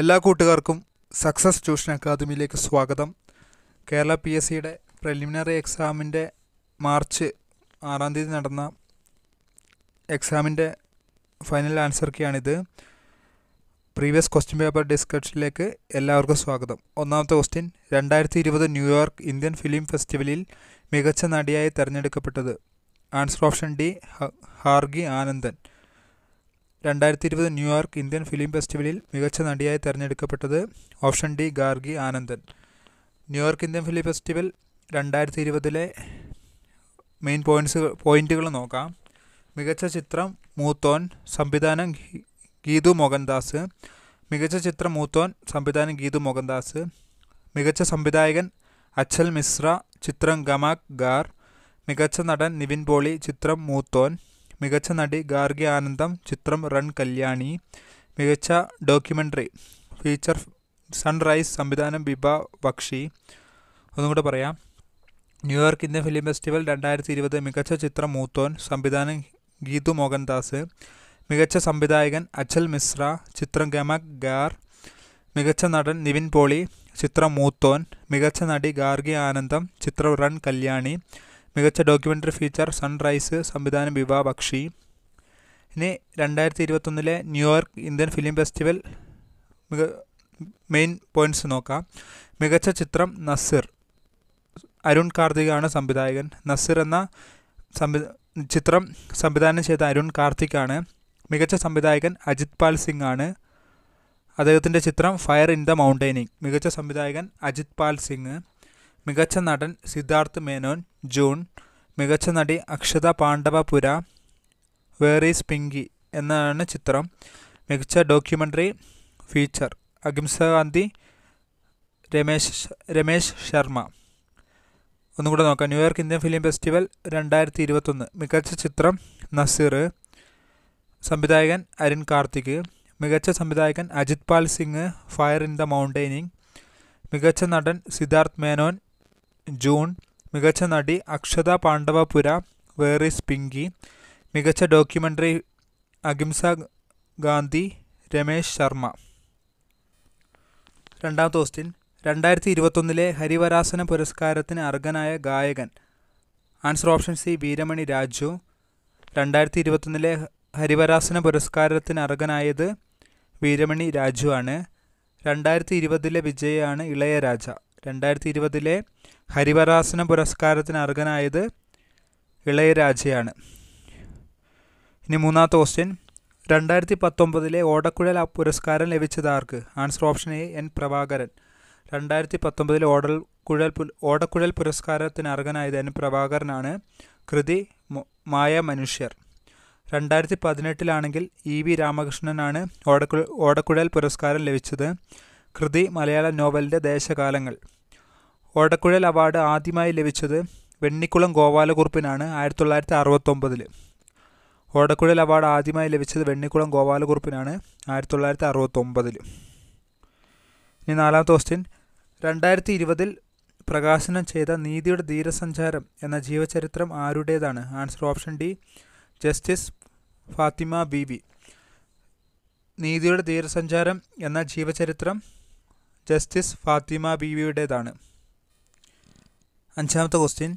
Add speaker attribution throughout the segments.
Speaker 1: എല്ലാ കൂട്ടുകാർക്കും success tuition അക്കാദമിയിലേക്ക് സ്വാഗതം കേരള പി എസ് സിയുടെ പ്രിലിമിനറി എക്സാമിൻ്റെ മാർച്ച് ആറാം തീയതി നടന്ന എക്സാമിൻ്റെ ഫൈനൽ ആൻസർ ഒക്കെയാണിത് പ്രീവിയസ് ക്വസ്റ്റ്യൻ പേപ്പർ ഡിസ്കഷനിലേക്ക് എല്ലാവർക്കും സ്വാഗതം ഒന്നാമത്തെ ക്വസ്റ്റ്യൻ രണ്ടായിരത്തി ഇരുപത് ന്യൂയോർക്ക് ഇന്ത്യൻ ഫിലിം ഫെസ്റ്റിവലിൽ മികച്ച നടിയായി തിരഞ്ഞെടുക്കപ്പെട്ടത് ആൻസർ ഓപ്ഷൻ ഡി ഹാർഗി ആനന്ദൻ രണ്ടായിരത്തി ഇരുപത് ന്യൂയോർക്ക് ഇന്ത്യൻ ഫിലിം ഫെസ്റ്റിവലിൽ മികച്ച നടിയായി തിരഞ്ഞെടുക്കപ്പെട്ടത് option D Gargi Anandan New York Indian film festival രണ്ടായിരത്തി ഇരുപതിലെ മെയിൻ പോയിൻറ്റ്സ് പോയിൻറ്റുകൾ നോക്കാം മികച്ച ചിത്രം മൂത്തോൻ സംവിധാനം ഗീതു മോഹൻദാസ് മികച്ച ചിത്രം മൂത്തോൻ സംവിധാനം ഗീതു മോഹൻദാസ് മികച്ച സംവിധായകൻ അച്ഛൽ മിശ്ര ചിത്രം ഗമാക് ഗാർ മികച്ച നടൻ നിവിൻ പോളി ചിത്രം മൂത്തോൻ മികച്ച നടി ഗാർഗി ആനന്ദം ചിത്രം റൺ കല്യാണി മികച്ച ഡോക്യുമെൻ്ററി ഫീച്ചർ സൺറൈസ് സംവിധാനം ബിബ ബക്ഷി ഒന്നും കൂടെ പറയാം ന്യൂയോർക്ക് ഇന്ത്യൻ ഫിലിം ഫെസ്റ്റിവൽ രണ്ടായിരത്തി ഇരുപത് മികച്ച ചിത്രം മൂത്തോൻ സംവിധാനം ഗീതു മോഹൻദാസ് മികച്ച സംവിധായകൻ അച്ചൽ മിശ്ര ചിത്രം ഗമക് ഗാർ മികച്ച നടൻ നിവിൻ പോളി ചിത്രം മൂത്തോൻ മികച്ച നടി ഗാർഗി ആനന്ദം ചിത്രം റൺ കല്യാണി മികച്ച ഡോക്യുമെൻ്ററി ഫീച്ചർ സൺറൈസ് സംവിധാനം വിവാ ബക്ഷി ഇനി രണ്ടായിരത്തി ഇരുപത്തൊന്നിലെ ന്യൂയോർക്ക് ഇന്ത്യൻ ഫിലിം ഫെസ്റ്റിവൽ മിക മെയിൻ പോയിൻറ്റ്സ് നോക്കാം മികച്ച ചിത്രം നസീർ അരുൺ കാർത്തികാണ് സംവിധായകൻ നസീർ എന്ന സംവി ചിത്രം സംവിധാനം ചെയ്ത അരുൺ ആണ് മികച്ച സംവിധായകൻ അജിത് പാൽ സിംഗ് ആണ് അദ്ദേഹത്തിൻ്റെ ചിത്രം ഫയർ ഇൻ ദ മൗണ്ടൈനിങ് മികച്ച സംവിധായകൻ അജിത് പാൽ സിംഗ് മികച്ച നടൻ സിദ്ധാർത്ഥ് മേനോൻ ജൂൺ മികച്ച നടി അക്ഷത പാണ്ഡവപുര വേർ ഈസ് പിങ്കി എന്നാണ് ചിത്രം മികച്ച ഡോക്യുമെൻ്ററി ഫീച്ചർ അഗിംസകാന്തി രമേശ് രമേശ് ശർമ്മ ഒന്നുകൂടെ നോക്കാം ന്യൂയോർക്ക് ഇന്ത്യൻ ഫിലിം ഫെസ്റ്റിവൽ രണ്ടായിരത്തി ഇരുപത്തൊന്ന് മികച്ച ചിത്രം നസീർ സംവിധായകൻ അരുൺ കാർത്തിക് മികച്ച സംവിധായകൻ Ajit Pal Singh fire in the mountains മികച്ച നടൻ സിദ്ധാർത്ഥ് മേനോൻ ജൂൺ മികച്ച നടി അക്ഷത പാണ്ഡവപുര വേറിസ് പിങ്കി മികച്ച ഡോക്യുമെൻ്ററി അഹിംസ ഗാന്ധി രമേശ് ശർമ്മ രണ്ടാമത്തെ ക്വസ്റ്റ്യൻ രണ്ടായിരത്തി ഇരുപത്തൊന്നിലെ ഹരിവരാസന പുരസ്കാരത്തിന് അർഹനായ ഗായകൻ answer option C Veeramani Raju രണ്ടായിരത്തി ഇരുപത്തൊന്നിലെ ഹരിവരാസന പുരസ്കാരത്തിന് അർഹനായത് വീരമണി രാജു ആണ് രണ്ടായിരത്തി ഇരുപതിലെ വിജയാണ് ഇളയരാജ രണ്ടായിരത്തി ഇരുപതിലെ ഹരിവരാസന പുരസ്കാരത്തിന് അർഹനായത് ഇളയരാജയാണ് ഇനി മൂന്നാമത്തെ ക്വസ്റ്റ്യൻ രണ്ടായിരത്തി പത്തൊമ്പതിലെ ഓടക്കുഴൽ പുരസ്കാരം ലഭിച്ചത് ആർക്ക് answer option A N Prabhakaran രണ്ടായിരത്തി പത്തൊമ്പതിലെ ഓടൽ കുഴൽ ഓടക്കുഴൽ പുരസ്കാരത്തിന് അർഹനായത് എൻ പ്രഭാകരനാണ് കൃതി മായ മനുഷ്യർ രണ്ടായിരത്തി പതിനെട്ടിലാണെങ്കിൽ ഇ വി രാമകൃഷ്ണനാണ് ഓടക്കുഴൽ ഓടക്കുഴൽ പുരസ്കാരം ലഭിച്ചത് കൃതി മലയാള നോവലിൻ്റെ ദേശകാലങ്ങൾ ഓടക്കുഴൽ അവാർഡ് ആദ്യമായി ലഭിച്ചത് വെണ്ണിക്കുളം ഗോപാലകുറുപ്പിനാണ് ആയിരത്തി തൊള്ളായിരത്തി അറുപത്തൊമ്പതിൽ ഓടക്കുഴൽ അവാർഡ് ആദ്യമായി ലഭിച്ചത് വെണ്ണിക്കുളം ഗോപാലകുറുപ്പിനാണ് ആയിരത്തി തൊള്ളായിരത്തി അറുപത്തൊമ്പതിൽ ഇനി നാലാമത്തെ ക്വസ്റ്റ്യൻ രണ്ടായിരത്തി ഇരുപതിൽ പ്രകാശനം ചെയ്ത നീതിയുടെ ധീരസഞ്ചാരം എന്ന ജീവചരിത്രം ആരുടേതാണ് answer option D justice Fathima B V നീതിയുടെ ധീരസഞ്ചാരം എന്ന ജീവചരിത്രം ജസ്റ്റിസ് ഫാത്തിമ ബി വിയുടേതാണ് അഞ്ചാമത്തെ ക്വസ്റ്റ്യൻ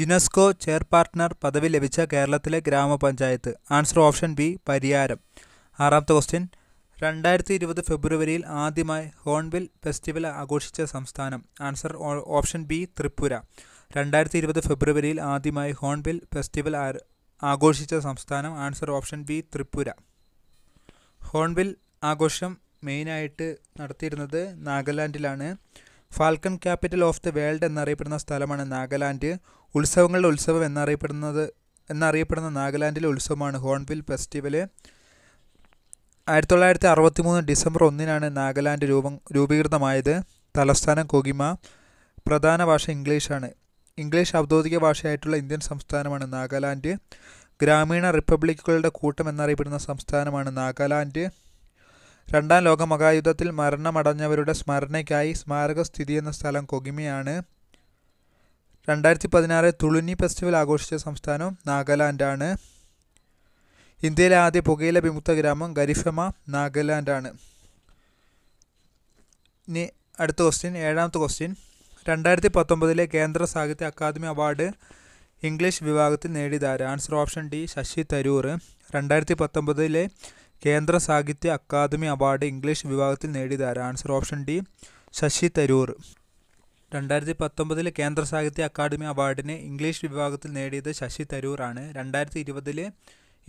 Speaker 1: യുനെസ്കോ ചെയർ പാർട്ട്ണർ പദവി ലഭിച്ച കേരളത്തിലെ ഗ്രാമപഞ്ചായത്ത് ആൻസർ ഓപ്ഷൻ ബി പരിയാരം ആറാമത്തെ ക്വസ്റ്റ്യൻ രണ്ടായിരത്തി ഇരുപത് ഫെബ്രുവരിയിൽ ആദ്യമായി ഹോൺബിൽ ഫെസ്റ്റിവൽ ആഘോഷിച്ച സംസ്ഥാനം ആൻസർ ഓപ്ഷൻ ബി ത്രിപുര രണ്ടായിരത്തി ഇരുപത് ഫെബ്രുവരിയിൽ ആദ്യമായി ഹോൺബിൽ ഫെസ്റ്റിവൽ ആഘോഷിച്ച സംസ്ഥാനം answer option B Tripura Hornbill ആഘോഷം മെയിനായിട്ട് നടത്തിയിരുന്നത് നാഗാലാൻഡിലാണ് falcon capital of the world എന്നറിയപ്പെടുന്ന സ്ഥലമാണ് നാഗാലാൻഡ് ഉത്സവങ്ങളുടെ ഉത്സവം എന്നറിയപ്പെടുന്നത് എന്നറിയപ്പെടുന്ന നാഗാലാൻഡിലെ ഉത്സവമാണ് ഹോൺബിൽ ഫെസ്റ്റിവൽ ആയിരത്തി തൊള്ളായിരത്തി അറുപത്തി മൂന്ന് ഡിസംബർ ഒന്നിനാണ് നാഗാലാൻഡ് രൂപം രൂപീകൃതമായത് തലസ്ഥാനം കൊഹിമ പ്രധാന ഭാഷ ഇംഗ്ലീഷാണ് ഇംഗ്ലീഷ് ഔദ്യോഗിക ഭാഷയായിട്ടുള്ള ഇന്ത്യൻ സംസ്ഥാനമാണ് നാഗാലാൻഡ് ഗ്രാമീണ റിപ്പബ്ലിക്കുകളുടെ കൂട്ടം എന്നറിയപ്പെടുന്ന സംസ്ഥാനമാണ് നാഗാലാൻഡ് രണ്ടാം ലോക മഹായുദ്ധത്തിൽ മരണമടഞ്ഞവരുടെ സ്മരണയ്ക്കായി സ്മാരക സ്ഥിതി എന്ന സ്ഥലം കൊഗിമയാണ് രണ്ടായിരത്തി പതിനാറ് തുളുനി ഫെസ്റ്റിവൽ ആഘോഷിച്ച സംസ്ഥാനം നാഗാലാൻഡാണ് ഇന്ത്യയിലെ ആദ്യ പുകയില വിമുക്ത ഗ്രാമം ഗരിഫമ നാഗാലാൻഡാണ് ഇനി അടുത്ത ക്വസ്റ്റ്യൻ ഏഴാമത്തെ ക്വസ്റ്റ്യൻ രണ്ടായിരത്തി പത്തൊമ്പതിലെ Kendra Sahitya academy award English വിഭാഗത്തിൽ നേടിയതാരാണ് answer option D Shashi Tharoor രണ്ടായിരത്തി പത്തൊമ്പതിലെ Kendra Sahitya academy award English വിഭാഗത്തിൽ നേടിയതാര് answer option D Shashi Tharoor രണ്ടായിരത്തി പത്തൊമ്പതിലെ കേന്ദ്ര സാഹിത്യ അക്കാദമി അവാർഡിന് ഇംഗ്ലീഷ് വിഭാഗത്തിൽ നേടിയത് ശശി തരൂറാണ് രണ്ടായിരത്തി ഇരുപതിലെ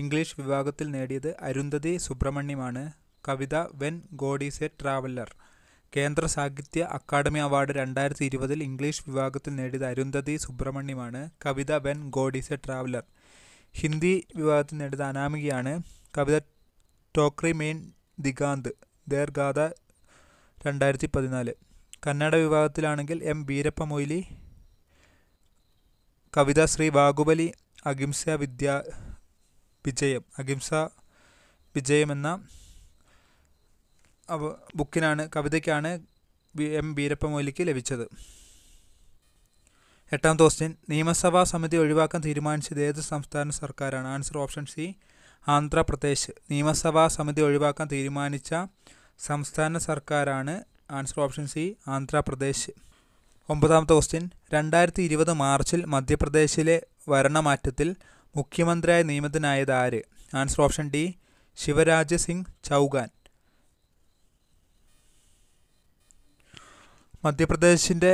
Speaker 1: ഇംഗ്ലീഷ് വിഭാഗത്തിൽ നേടിയത് അരുന്ധതി സുബ്രഹ്മണ്യമാണ് കവിത when god is a traveller Kendra Sahitya academy award രണ്ടായിരത്തി ഇരുപതിൽ ഇംഗ്ലീഷ് വിഭാഗത്തിൽ നേടിയത് അരുന്ധതി സുബ്രഹ്മണ്യമാണ് കവിത when god is a traveller Hindi വിഭാഗത്തിൽ നേടിയത് അനാമികയാണ് കവിത ടോക്രി മീൻ ദിഗാന്ത് ദേർഗാഥ രണ്ടായിരത്തി പതിനാല് കന്നഡ വിഭാഗത്തിലാണെങ്കിൽ എം വീരപ്പ മൊയ്ലി കവിത ശ്രീ വാഗുബലി അഹിംസ വിദ്യ വിജയം അഹിംസ വിജയം എന്ന ബുക്കിനാണ് കവിതയ്ക്കാണ് എം വീരപ്പ മൊയ്ലിക്ക് ലഭിച്ചത് എട്ടാം ക്വസ്റ്റ്യൻ നിയമസഭാ സമിതി ഒഴിവാക്കാൻ തീരുമാനിച്ചത് ഏത് സംസ്ഥാന സർക്കാരാണ് ആൻസർ ഓപ്ഷൻ സി ആന്ധ്രാപ്രദേശ് നിയമസഭാ സമിതി ഒഴിവാക്കാൻ തീരുമാനിച്ച സംസ്ഥാന സർക്കാരാണ് ആൻസർ ഓപ്ഷൻ സി ആന്ധ്രാപ്രദേശ് ഒമ്പതാമത്തെ ക്വസ്റ്റ്യൻ രണ്ടായിരത്തി ഇരുപത് മാർച്ചിൽ മധ്യപ്രദേശിലെ ഭരണമാറ്റത്തിൽ മുഖ്യമന്ത്രിയായി നിയമിതനായത് ആര് answer option D Shivraj Singh Chouhan മധ്യപ്രദേശിൻ്റെ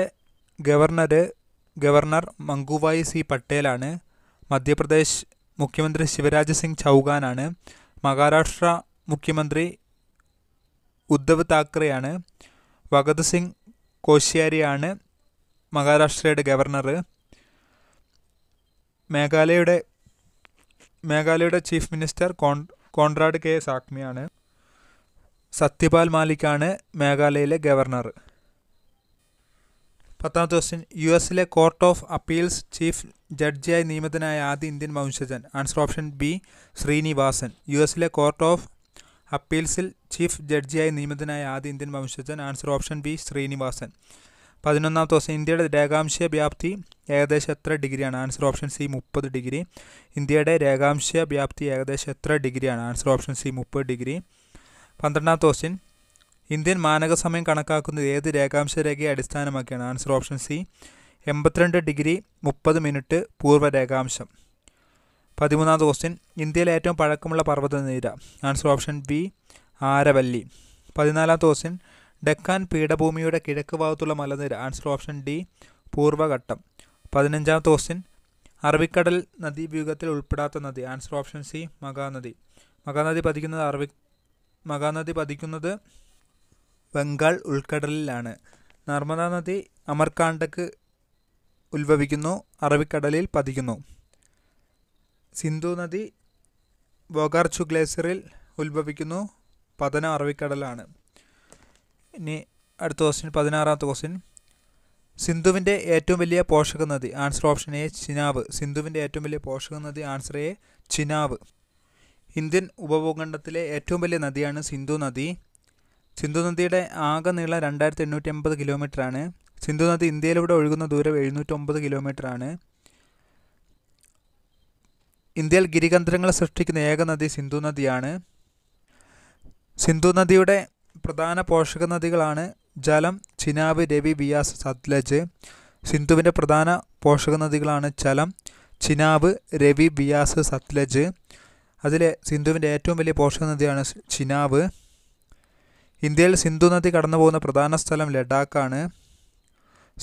Speaker 1: ഗവർണർ ഗവർണർ മങ്കുവായി സി പട്ടേലാണ് മധ്യപ്രദേശ് മുഖ്യമന്ത്രി ശിവരാജ് സിംഗ് ചൗഹാനാണ് മഹാരാഷ്ട്ര മുഖ്യമന്ത്രി ഉദ്ധവ് താക്കറെയാണ് ഭഗത് സിംഗ് കോശ്യാരിയാണ് മഹാരാഷ്ട്രയുടെ ഗവർണർ മേഘാലയയുടെ മേഘാലയയുടെ ചീഫ് മിനിസ്റ്റർ കോൺ കോൺറാഡ് കെ സാക്മിയാണ് സത്യപാൽ മാലിക്കാണ് മേഘാലയയിലെ ഗവർണർ പത്താമത്തെ ക്വസ്റ്റ്യൻ യു എസിലെ കോർട്ട് ഓഫ് അപ്പീൽസ് ചീഫ് ജഡ്ജിയായി നിയമിതനായ ആദ്യ ഇന്ത്യൻ വംശജൻ answer option B Srinivasan U എസിലെ കോർട്ട് ഓഫ് അപ്പീൽസിൽ ചീഫ് ജഡ്ജിയായി നിയമിതനായ ആദ്യ ഇന്ത്യൻ വംശജൻ ആൻസർ ഓപ്ഷൻ ബി ശ്രീനിവാസൻ പതിനൊന്നാമത്തെ ദിവസം ഇന്ത്യയുടെ രേഖാംശ വ്യാപ്തി ഏകദേശം എത്ര ഡിഗ്രിയാണ് ആൻസർ ഓപ്ഷൻ സി മുപ്പത് ഡിഗ്രി ഇന്ത്യയുടെ രേഖാംശ വ്യാപ്തി ഏകദേശം എത്ര ഡിഗ്രിയാണ് ആൻസർ ഓപ്ഷൻ സി മുപ്പത് ഡിഗ്രി പന്ത്രണ്ടാമത്തെ ക്വസ്റ്റ്യൻ ഇന്ത്യൻ മാനക സമയം കണക്കാക്കുന്നത് ഏത് രേഖാംശ രേഖയെ അടിസ്ഥാനമാക്കിയാണ് ആൻസർ ഓപ്ഷൻ സി എൺപത്തിരണ്ട് ഡിഗ്രി മുപ്പത് മിനിറ്റ് പൂർവ്വ രേഖാംശം പതിമൂന്നാം ക്വസ്റ്റ്യൻ ഇന്ത്യയിലെ ഏറ്റവും പഴക്കമുള്ള പർവ്വതനിര ആൻസർ ഓപ്ഷൻ ബി ആരവല്ലി പതിനാലാം ക്വസ്റ്റ്യൻ ഡെക്കാൻ പീഠഭൂമിയുടെ കിഴക്ക് ഭാഗത്തുള്ള മലനിര ആൻസർ ഓപ്ഷൻ ഡി പൂർവ്വഘട്ടം പതിനഞ്ചാം ക്വസ്റ്റ്യൻ അറബിക്കടൽ നദീവ്യൂഹത്തിൽ ഉൾപ്പെടാത്ത നദി answer option C Mahanadi Mahanadi പതിക്കുന്നത് അറബി മകാനദി പതിക്കുന്നത് ബംഗാൾ ഉൾക്കടലിലാണ് നർമ്മദാ നദി അമർകാണ്ടക്ക് ഉത്ഭവിക്കുന്നു അറബിക്കടലിൽ പതിക്കുന്നു സിന്ധു നദി ബോഗാർച്ചു ഗ്ലേസറിൽ ഉത്ഭവിക്കുന്നു പതന അറബിക്കടലാണ് ഇനി അടുത്ത ക്വസ്റ്റ്യൻ പതിനാറാമത്തെ ക്വസ്റ്റ്യൻ സിന്ധുവിൻ്റെ ഏറ്റവും വലിയ പോഷക നദി ആൻസർ ഓപ്ഷൻ എ ചിനാബ് സിന്ധുവിൻ്റെ ഏറ്റവും വലിയ പോഷക നദി ആൻസർ എ ചിനാബ് ഇന്ത്യൻ ഉപഭൂഖണ്ഡത്തിലെ ഏറ്റവും വലിയ നദിയാണ് സിന്ധു നദി സിന്ധു നദിയുടെ ആകെ നീളം രണ്ടായിരത്തി എണ്ണൂറ്റി അമ്പത് ആണ് സിന്ധു നദി ഇന്ത്യയിലൂടെ ഒഴുകുന്ന ദൂരം എഴുന്നൂറ്റൊമ്പത് ആണ് ഇന്ത്യയിൽ ഗിരികന്ധരങ്ങൾ സൃഷ്ടിക്കുന്ന ഏക നദി സിന്ധു നദിയാണ് സിന്ധു നദിയുടെ പ്രധാന പോഷക നദികളാണ് ജലം ചിനാബ് രവി ബിയാസ് സത്ലജ് സിന്ധുവിൻ്റെ പ്രധാന പോഷക നദികളാണ് ജലം ചിനാബ് രവി ബിയാസ് സത്ലജ് അതിലെ സിന്ധുവിൻ്റെ ഏറ്റവും വലിയ പോഷക നദിയാണ് ചിനാബ് ഇന്ത്യയിൽ സിന്ധു നദി കടന്നു പോകുന്ന പ്രധാന സ്ഥലം ലഡാക്കാണ്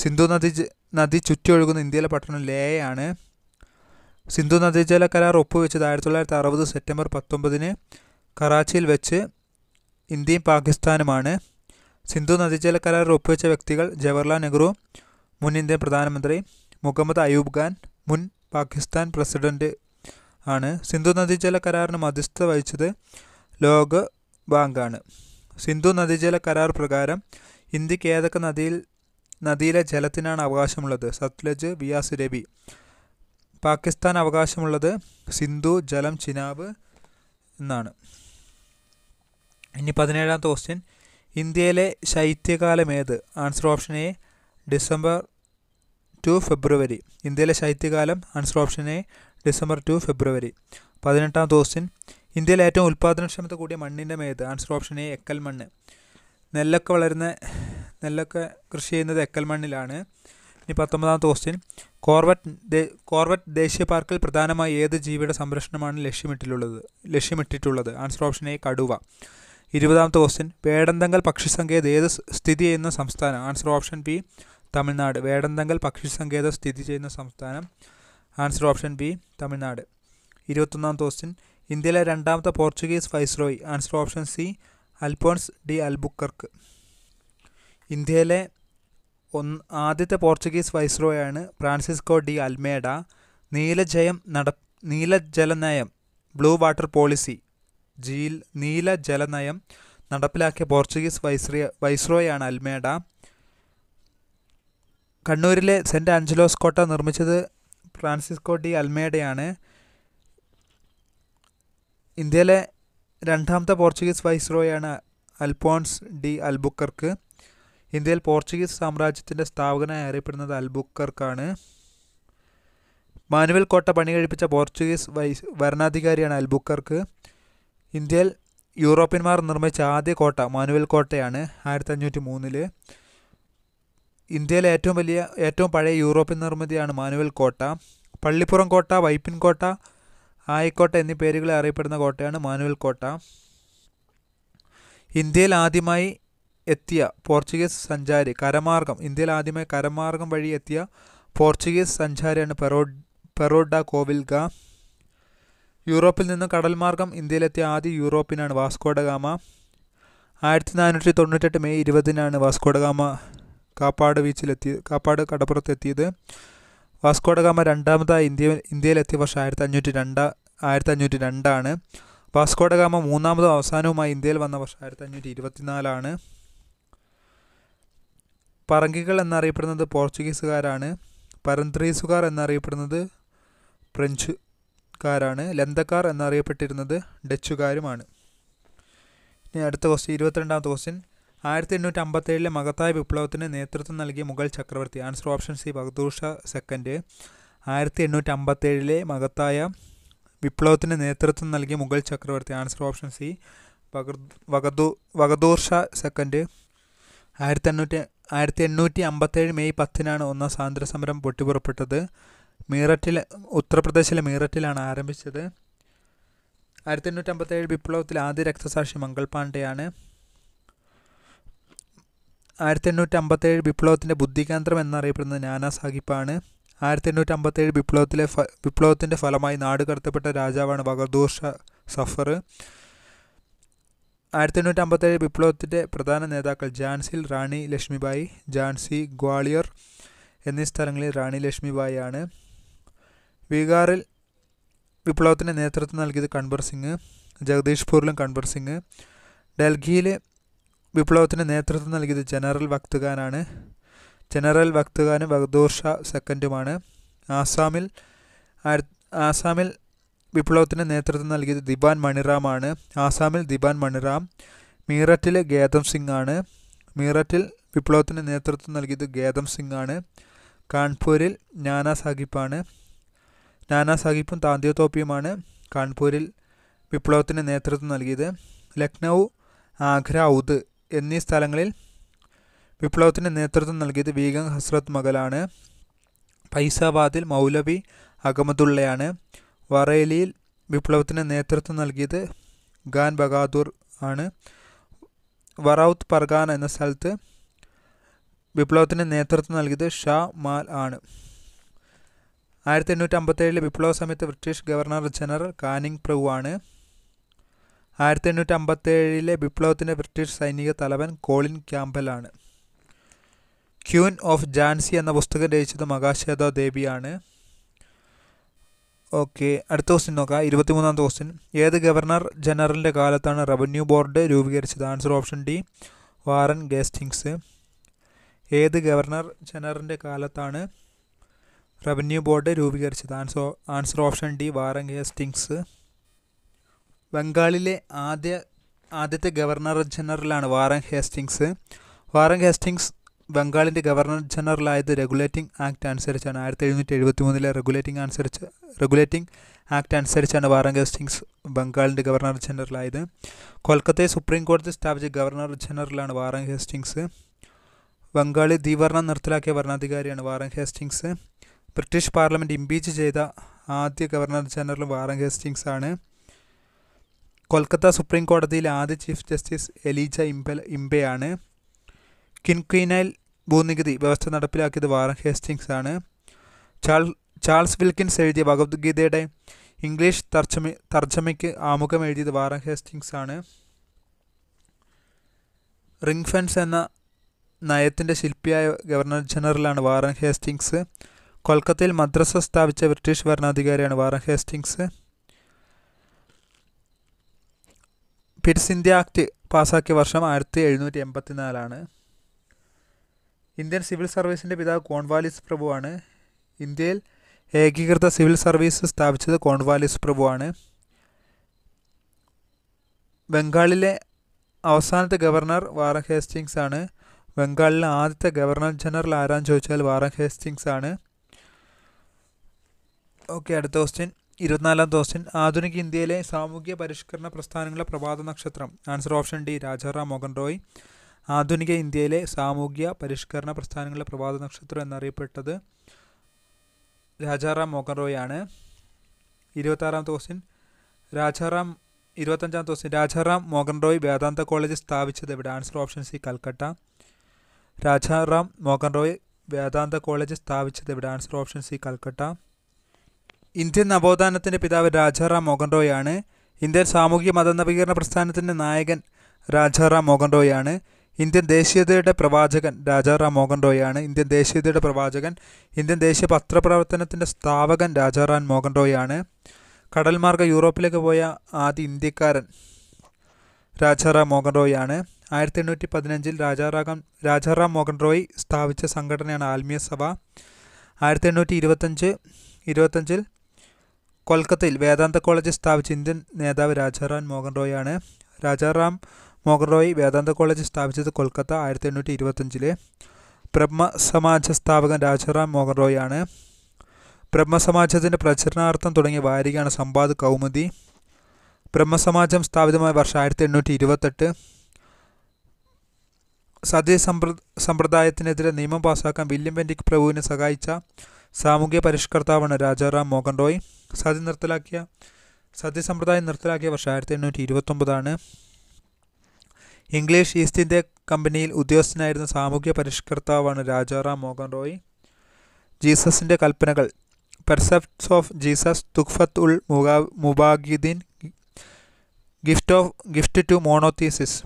Speaker 1: സിന്ധു നദി നദി ചുറ്റൊഴുകുന്ന ഇന്ത്യയിലെ പട്ടണം ലേയാണ് സിന്ധു നദീജല കരാർ ഒപ്പുവെച്ചത് ആയിരത്തി തൊള്ളായിരത്തി അറുപത് സെപ്റ്റംബർ പത്തൊമ്പതിന് കറാച്ചിയിൽ വെച്ച് ഇന്ത്യയും പാകിസ്ഥാനുമാണ് സിന്ധു നദീജല കരാർ ഒപ്പുവെച്ച വ്യക്തികൾ ജവഹർലാൽ നെഹ്റു മുൻ ഇന്ത്യൻ പ്രധാനമന്ത്രി മുഹമ്മദ് അയൂബ് ഖാൻ മുൻ പാകിസ്ഥാൻ പ്രസിഡന്റ് ആണ് സിന്ധു നദീജല കരാറിന് മധ്യസ്ഥത വഹിച്ചത് ലോക ബാങ്കാണ് സിന്ധു നദീജല കരാർ പ്രകാരം ഇന്ത്യക്ക് ഏതൊക്കെ നദിയിൽ നദിയിലെ ജലത്തിനാണ് അവകാശമുള്ളത് സത്ലജ് ബിയാസ് രവി പാകിസ്ഥാൻ അവകാശമുള്ളത് സിന്ധു ജലം ചിനാബ് എന്നാണ് ഇനി പതിനേഴാമത്തെ ക്വസ്റ്റ്യൻ ഇന്ത്യയിലെ ശൈത്യകാലം ഏത് answer option A December to February ഇന്ത്യയിലെ ശൈത്യകാലം answer option A December to February പതിനെട്ടാമത്തെ ക്വസ്റ്റ്യൻ ഇന്ത്യയിലെ ഏറ്റവും ഉൽപ്പാദനക്ഷമത കൂടിയ മണ്ണിൻ്റെ മേത് ആൻസർ ഓപ്ഷൻ എ എക്കൽ മണ്ണ് നെല്ലൊക്കെ വളരുന്ന നെല്ലൊക്കെ കൃഷി ചെയ്യുന്നത് എക്കൽ മണ്ണിലാണ് ഇനി പത്തൊമ്പതാമത്തെ ക്വസ്റ്റ്യൻ കോർവറ്റ് കോർവറ്റ് ദേശീയ പാർക്കിൽ പ്രധാനമായി ഏത് ജീവിയുടെ സംരക്ഷണമാണ് ലക്ഷ്യമിട്ടിട്ടുള്ളത് ലക്ഷ്യമിട്ടിട്ടുള്ളത് ആൻസർ ഓപ്ഷൻ എ കടുവ ഇരുപതാമത്തെ ക്വസ്റ്റ്യൻ വേടന്തങ്കൽ പക്ഷിസങ്കേത് ഏത് സ്ഥിതി ചെയ്യുന്ന സംസ്ഥാനം answer option B Tamil Nadu Vedanthangal പക്ഷിസങ്കേതം സ്ഥിതി ചെയ്യുന്ന സംസ്ഥാനം ആൻസർ ഓപ്ഷൻ ബി തമിഴ്നാട് ഇരുപത്തൊന്നാമത്തെ ക്വസ്റ്റ്യൻ ഇന്ത്യയിലെ രണ്ടാമത്തെ Portuguese viceroy answer option C Alphonse de Albuquerque ഇന്ത്യയിലെ ഒന്ന് ആദ്യത്തെ പോർച്ചുഗീസ് ആണ് ഫ്രാൻസിസ്കോ ഡി അൽമേഡ നീലജയം നട നീലജലനയം ബ്ലൂ വാട്ടർ പോളിസി ജീൽ നീല നടപ്പിലാക്കിയ പോർച്ചുഗീസ് വൈസ്രിയ ആണ് അൽമേഡ കണ്ണൂരിലെ സെൻറ്റ് ആഞ്ചലോസ് കോട്ട നിർമ്മിച്ചത് ഫ്രാൻസിസ്കോ ഡി അൽമേഡയാണ് ഇന്ത്യയിലെ രണ്ടാമത്തെ പോർച്ചുഗീസ് വൈസ്രോയാണ് അൽഫോൺസ് ഡി അൽബുക്കർക്ക് ഇന്ത്യയിൽ പോർച്ചുഗീസ് സാമ്രാജ്യത്തിൻ്റെ സ്ഥാപകനായി അറിയപ്പെടുന്നത് അൽബുക്കർക്കാണ് മാനുവൽ കോട്ട പണി കഴിപ്പിച്ച പോർച്ചുഗീസ് വൈസ് ഭരണാധികാരിയാണ് അൽബുക്കർക്ക് ഇന്ത്യയിൽ യൂറോപ്യന്മാർ നിർമ്മിച്ച ആദ്യ കോട്ട മാനുവൽ കോട്ടയാണ് ആയിരത്തി അഞ്ഞൂറ്റി മൂന്നില് ഇന്ത്യയിലെ ഏറ്റവും വലിയ ഏറ്റവും പഴയ യൂറോപ്യൻ നിർമ്മിതിയാണ് മാനുവൽ കോട്ട പള്ളിപ്പുറം കോട്ട വൈപ്പിൻ കോട്ട ആയിക്കോട്ട എന്നീ പേരുകളിൽ അറിയപ്പെടുന്ന കോട്ടയാണ് മാനുവൽ കോട്ട ഇന്ത്യയിൽ ആദ്യമായി എത്തിയ പോർച്ചുഗീസ് സഞ്ചാരി കരമാർഗം ഇന്ത്യയിൽ ആദ്യമായി കരമാർഗം വഴി എത്തിയ പോർച്ചുഗീസ് സഞ്ചാരിയാണ് പെറോ പെറോഡ കോവിൽഗ യൂറോപ്പിൽ നിന്ന് കടൽ മാർഗം ഇന്ത്യയിലെത്തിയ ആദ്യ യൂറോപ്പിനാണ് വാസ്കോഡഗാമ ആയിരത്തി നാനൂറ്റി തൊണ്ണൂറ്റെട്ട് മെയ് ഇരുപതിനാണ് വാസ്കോഡഗാമ കാപ്പാട് ബീച്ചിലെത്തിയത് കാപ്പാട് കടപ്പുറത്തെത്തിയത് വാസ്കോഡഗാമ രണ്ടാമതായി ഇന്ത്യ ഇന്ത്യയിലെത്തിയ വർഷം ആയിരത്തി അഞ്ഞൂറ്റി രണ്ടാം ആയിരത്തി അഞ്ഞൂറ്റി രണ്ടാണ് വാസ്കോഡഗാമ മൂന്നാമതും അവസാനവുമായി ഇന്ത്യയിൽ വന്ന വർഷം ആയിരത്തി അഞ്ഞൂറ്റി ഇരുപത്തിനാലാണ് പറങ്കികൾ എന്നറിയപ്പെടുന്നത് പോർച്ചുഗീസുകാരാണ് പരന്ത്രീസുകാർ എന്നറിയപ്പെടുന്നത് ഫ്രഞ്ചുകാരാണ് ലന്തക്കാർ എന്നറിയപ്പെട്ടിരുന്നത് ഡച്ചുകാരുമാണ് ഇനി അടുത്ത ക്വസ്റ്റ്യൻ ഇരുപത്തിരണ്ടാമത്തെ ക്വസ്റ്റ്യൻ ആയിരത്തി എണ്ണൂറ്റി അമ്പത്തേഴിലെ മകത്തായ വിപ്ലവത്തിന് നേതൃത്വം നൽകിയ മുഗൾ ചക്രവർത്തി answer option C Bahadur Shah second ആയിരത്തി എണ്ണൂറ്റി അമ്പത്തേഴിലെ മകത്തായ വിപ്ലവത്തിന് നേതൃത്വം നൽകിയ മുഗൾ ചക്രവർത്തി ആൻസർ ഓപ്ഷൻ സി വകദൂ വകദൂർ ഷാ സെക്കൻഡ് ആയിരത്തി എണ്ണൂറ്റി ആയിരത്തി എണ്ണൂറ്റി അമ്പത്തേഴ് മെയ് പത്തിനാണ് ഒന്നാം സമരം പൊട്ടിപ്പുറപ്പെട്ടത് മീററ്റിൽ ഉത്തർപ്രദേശിലെ മീററ്റിലാണ് ആരംഭിച്ചത് ആയിരത്തി എണ്ണൂറ്റി അമ്പത്തേഴ് വിപ്ലവത്തിൽ ആദ്യ രക്തസാക്ഷി മംഗൾ പാണ്ഡെയാണ് ആയിരത്തി എണ്ണൂറ്റി അമ്പത്തേഴ് വിപ്ലവത്തിൻ്റെ ബുദ്ധികേന്ദ്രം എന്നറിയപ്പെടുന്നത് നാനാ സാഹിബാണ് ആയിരത്തി എണ്ണൂറ്റി അമ്പത്തേഴ് വിപ്ലവത്തിലെ വിപ്ലവത്തിൻ്റെ ഫലമായി നാട് കടത്തപ്പെട്ട രാജാവാണ് ബഹദൂർ ഷാ സഫർ ആയിരത്തി എണ്ണൂറ്റി അമ്പത്തേഴ് വിപ്ലവത്തിൻ്റെ പ്രധാന നേതാക്കൾ ജാൻസിൽ റാണി ലക്ഷ്മിബായി ജാൻസി ഗ്വാളിയർ എന്നീ സ്ഥലങ്ങളിൽ റാണി ലക്ഷ്മിബായി ആണ് ബീഹാറിൽ വിപ്ലവത്തിന് നേതൃത്വം നൽകിയത് കൺവർ സിംഗ് ജഗദീഷ്പൂരിലും കൺവർ സിംഗ് ഡൽഹിയിൽ വിപ്ലവത്തിന് നേതൃത്വം നൽകിയത് ജനറൽ വക്തുഖാനാണ് ജനറൽ ബക്തുഖാനും ബഹദൂർ ഷാ സെക്കൻഡുമാണ് ആസാമിൽ ആസാമിൽ വിപ്ലവത്തിന് നേതൃത്വം നൽകിയത് ദിബാൻ മണിറാമാണ് ആസാമിൽ ദിബാൻ മണിറാം മീററ്റിൽ ഗേതം സിംഗ് ആണ് മീററ്റിൽ വിപ്ലവത്തിന് നേതൃത്വം നൽകിയത് ഗേതം സിംഗ് ആണ് കാൺപൂരിൽ നാനാ സാഹിബാണ് നാനാ സാഹിബും താന്തിയ തോപ്പിയുമാണ് കാൺപൂരിൽ വിപ്ലവത്തിന് നേതൃത്വം നൽകിയത് ലക്നൗ ആഗ്ര ഔദ് എന്നീ സ്ഥലങ്ങളിൽ വിപ്ലവത്തിന് നേതൃത്വം നൽകിയത് വീഗം ഹസ്രത് മകലാണ് ഫൈസാബാദിൽ മൗലവി അഹമ്മദുള്ളയാണ് വറേലിയിൽ വിപ്ലവത്തിന് നേതൃത്വം നൽകിയത് ഖാൻ ബഹാദൂർ ആണ് വറൌത്ത് പർഗാൻ എന്ന സ്ഥലത്ത് വിപ്ലവത്തിന് നേതൃത്വം നൽകിയത് ഷാ മാൽ ആണ് ആയിരത്തി എണ്ണൂറ്റി അമ്പത്തേഴിലെ വിപ്ലവ സമയത്ത് ബ്രിട്ടീഷ് ഗവർണർ ജനറൽ കാനിങ് പ്രഭു ആണ് ആയിരത്തി എണ്ണൂറ്റി അമ്പത്തേഴിലെ വിപ്ലവത്തിൻ്റെ ബ്രിട്ടീഷ് സൈനിക തലവൻ കോളിൻ ക്യാമ്പലാണ് ക്യൂൻ ഓഫ് ജാൻസി എന്ന പുസ്തകം രചിച്ചത് മകാശ്വേത ദേവിയാണ് ഓക്കെ അടുത്ത ക്വസ്റ്റ്യൻ നോക്കാം ഇരുപത്തിമൂന്നാമത്തെ ക്വസ്റ്റ്യൻ ഏത് ഗവർണർ ജനറലിൻ്റെ കാലത്താണ് റവന്യൂ ബോർഡ് രൂപീകരിച്ചത് answer option D Warren Hastings ഏത് ഗവർണർ ജനറലിൻ്റെ കാലത്താണ് റവന്യൂ ബോർഡ് രൂപീകരിച്ചത് answer answer option D Warren Hastings ബംഗാളിലെ ആദ്യ ആദ്യത്തെ ഗവർണർ ജനറലാണ് വാറൻ ഹേസ്റ്റിങ്സ് വാറൻ ഹേസ്റ്റിങ്സ് ബംഗാളിൻ്റെ ഗവർണർ ജനറലായത് റെഗുലേറ്റിംഗ് ആക്ട് അനുസരിച്ചാണ് ആയിരത്തി എഴുന്നൂറ്റി എഴുപത്തി മൂന്നിലെ റെഗുലേറ്റിംഗ് അനുസരിച്ച് റെഗുലേറ്റിംഗ് ആക്ട് അനുസരിച്ചാണ് വാറൻ സിംഗ്സ് ബംഗാളിൻ്റെ ഗവർണർ ജനറലായത് കൊൽക്കത്തയെ സുപ്രീം കോടതി സ്ഥാപിച്ച ഗവർണർ ജനറലാണ് വാറൻ ഹേസ്റ്റിങ്സ് ബംഗാളി ദ്വിവർണം നിർത്തലാക്കിയ ഭരണാധികാരിയാണ് Warren Hastings British parliament impeach ചെയ്ത ആദ്യ ഗവർണർ ജനറൽ വാറൻ ഹേസ്റ്റിങ്സ് ആണ് കൊൽക്കത്ത സുപ്രീം കോടതിയിലെ ആദ്യ ചീഫ് ജസ്റ്റിസ് എലീജ ഇംബ ഇംബയാണ് കിൻക്വീനയിൽ ഭൂനികുതി വ്യവസ്ഥ നടപ്പിലാക്കിയത് വാറൻ ഹേസ്റ്റിങ്സ് ആണ് ചാൾ ചാൾസ് വിൽക്കിൻസ് എഴുതിയ ഭഗവത്ഗീതയുടെ ഇംഗ്ലീഷ് തർജ്ജമ തർജ്ജമയ്ക്ക് ആമുഖം എഴുതിയത് വാറൻ ഹേസ്റ്റിങ്സ് ആണ് റിംഗ് ഫെൻസ് എന്ന നയത്തിൻ്റെ ശില്പിയായ ഗവർണർ ജനറലാണ് വാറൻ ഹേസ്റ്റിങ്സ് കൊൽക്കത്തയിൽ മദ്രസ സ്ഥാപിച്ച ബ്രിട്ടീഷ് ഭരണാധികാരിയാണ് Warren Hastings Pitt's India act പാസാക്കിയ വർഷം ആയിരത്തി എഴുന്നൂറ്റി എൺപത്തിനാലാണ് ഇന്ത്യൻ സിവിൽ സർവീസിൻ്റെ പിതാവ് കോൺവാലിസ് പ്രഭുവാണ് ഇന്ത്യയിൽ ഏകീകൃത സിവിൽ സർവീസ് സ്ഥാപിച്ചത് കോൺവാലിസ് പ്രഭുവാണ് ബംഗാളിലെ അവസാനത്തെ ഗവർണർ വാറൻ ഹേസ്റ്റിങ്സ് ആണ് ബംഗാളിലെ ആദ്യത്തെ ഗവർണർ ജനറൽ ആരാന്ന് ചോദിച്ചാൽ വാറൻ ഹേസ്റ്റിങ്സ് ആണ് ഓക്കെ അടുത്ത ക്വസ്റ്റ്യൻ ഇരുപത്തിനാലാം ക്വസ്റ്റ്യൻ ആധുനിക ഇന്ത്യയിലെ സാമൂഹ്യ പരിഷ്കരണ പ്രസ്ഥാനങ്ങളുടെ പ്രഭാത നക്ഷത്രം answer option D Rajaram Mohan Roy ആധുനിക ഇന്ത്യയിലെ സാമൂഹ്യ പരിഷ്കരണ പ്രസ്ഥാനങ്ങളുടെ പ്രഭാത നക്ഷത്രം എന്നറിയപ്പെട്ടത് രാജാറാം മോഹൻ റോയാണ് ഇരുപത്താറാം തോസിൻ രാജാറാം ഇരുപത്തഞ്ചാം തോസിൻ രാജാറാം മോഹൻ റോയ് വേദാന്ത കോളേജ് സ്ഥാപിച്ചത് എവിടെ answer option C Calcutta Rajaram Mohan Roy Vedanta college സ്ഥാപിച്ചത് എവിടെ answer option C Calcutta Indian നവോത്ഥാനത്തിൻ്റെ പിതാവ് രാജാറാം മോഹൻ റോയാണ് ഇന്ത്യൻ മത നവീകരണ പ്രസ്ഥാനത്തിൻ്റെ നായകൻ രാജാറാം മോഹൻ റോയാണ് ഇന്ത്യൻ ദേശീയതയുടെ പ്രവാചകൻ രാജാറാം മോഹൻ റോയാണ് ഇന്ത്യൻ ദേശീയതയുടെ പ്രവാചകൻ ഇന്ത്യൻ ദേശീയ പത്രപ്രവർത്തനത്തിൻ്റെ സ്ഥാപകൻ രാജാറാം മോഹൻ റോയാണ് കടൽ യൂറോപ്പിലേക്ക് പോയ ആദ്യ ഇന്ത്യക്കാരൻ രാജാറാം മോഹൻ റോയാണ് ആയിരത്തി എണ്ണൂറ്റി പതിനഞ്ചിൽ രാജാറാം രാജാറാം മോഹൻ റോയ് സ്ഥാപിച്ച സംഘടനയാണ് ആത്മീയ സഭ ആയിരത്തി എണ്ണൂറ്റി ഇരുപത്തഞ്ച് ഇരുപത്തഞ്ചിൽ കൊൽക്കത്തയിൽ വേദാന്ത കോളേജ് സ്ഥാപിച്ച ഇന്ത്യൻ നേതാവ് രാജാറാം മോഹൻ റോയാണ് രാജാറാം മോഹൻ വേദാന്ത കോളേജ് സ്ഥാപിച്ചത് കൊൽക്കത്ത ആയിരത്തി എണ്ണൂറ്റി ഇരുപത്തഞ്ചിലെ ബ്രഹ്മ സമാജ സ്ഥാപകൻ രാജാറാം മോഹൻ റോയ് ആണ് ബ്രഹ്മസമാജത്തിൻ്റെ പ്രചരണാർത്ഥം തുടങ്ങിയ വാരികയാണ് സമ്പാദ് കൗമുദി ബ്രഹ്മസമാജം സ്ഥാപിതമായ വർഷം ആയിരത്തി എണ്ണൂറ്റി ഇരുപത്തെട്ട് സതി സമ്പ്ര സമ്പ്രദായത്തിനെതിരെ നിയമം പാസാക്കാൻ വില്യം വെൻഡിക് പ്രഭുവിനെ സഹായിച്ച സാമൂഹ്യ പരിഷ്കർത്താവാണ് രാജാറാം മോഹൻ റോയ് സതി നിർത്തലാക്കിയ സതി സമ്പ്രദായം നിർത്തലാക്കിയ വർഷം ആയിരത്തി എണ്ണൂറ്റി ഇരുപത്തൊമ്പതാണ് ഇംഗ്ലീഷ് ഈസ്റ്റ് ഇന്ത്യ കമ്പനിയിൽ ഉദ്യോഗസ്ഥനായിരുന്ന സാമൂഹ്യ പരിഷ്കർത്താവാണ് രാജാറാം മോഹൻ റോയ് ജീസസിൻ്റെ കൽപ്പനകൾ precepts of Jesus Tuhfat ul മുഗാ Muwahhidin gift of gift to monotheists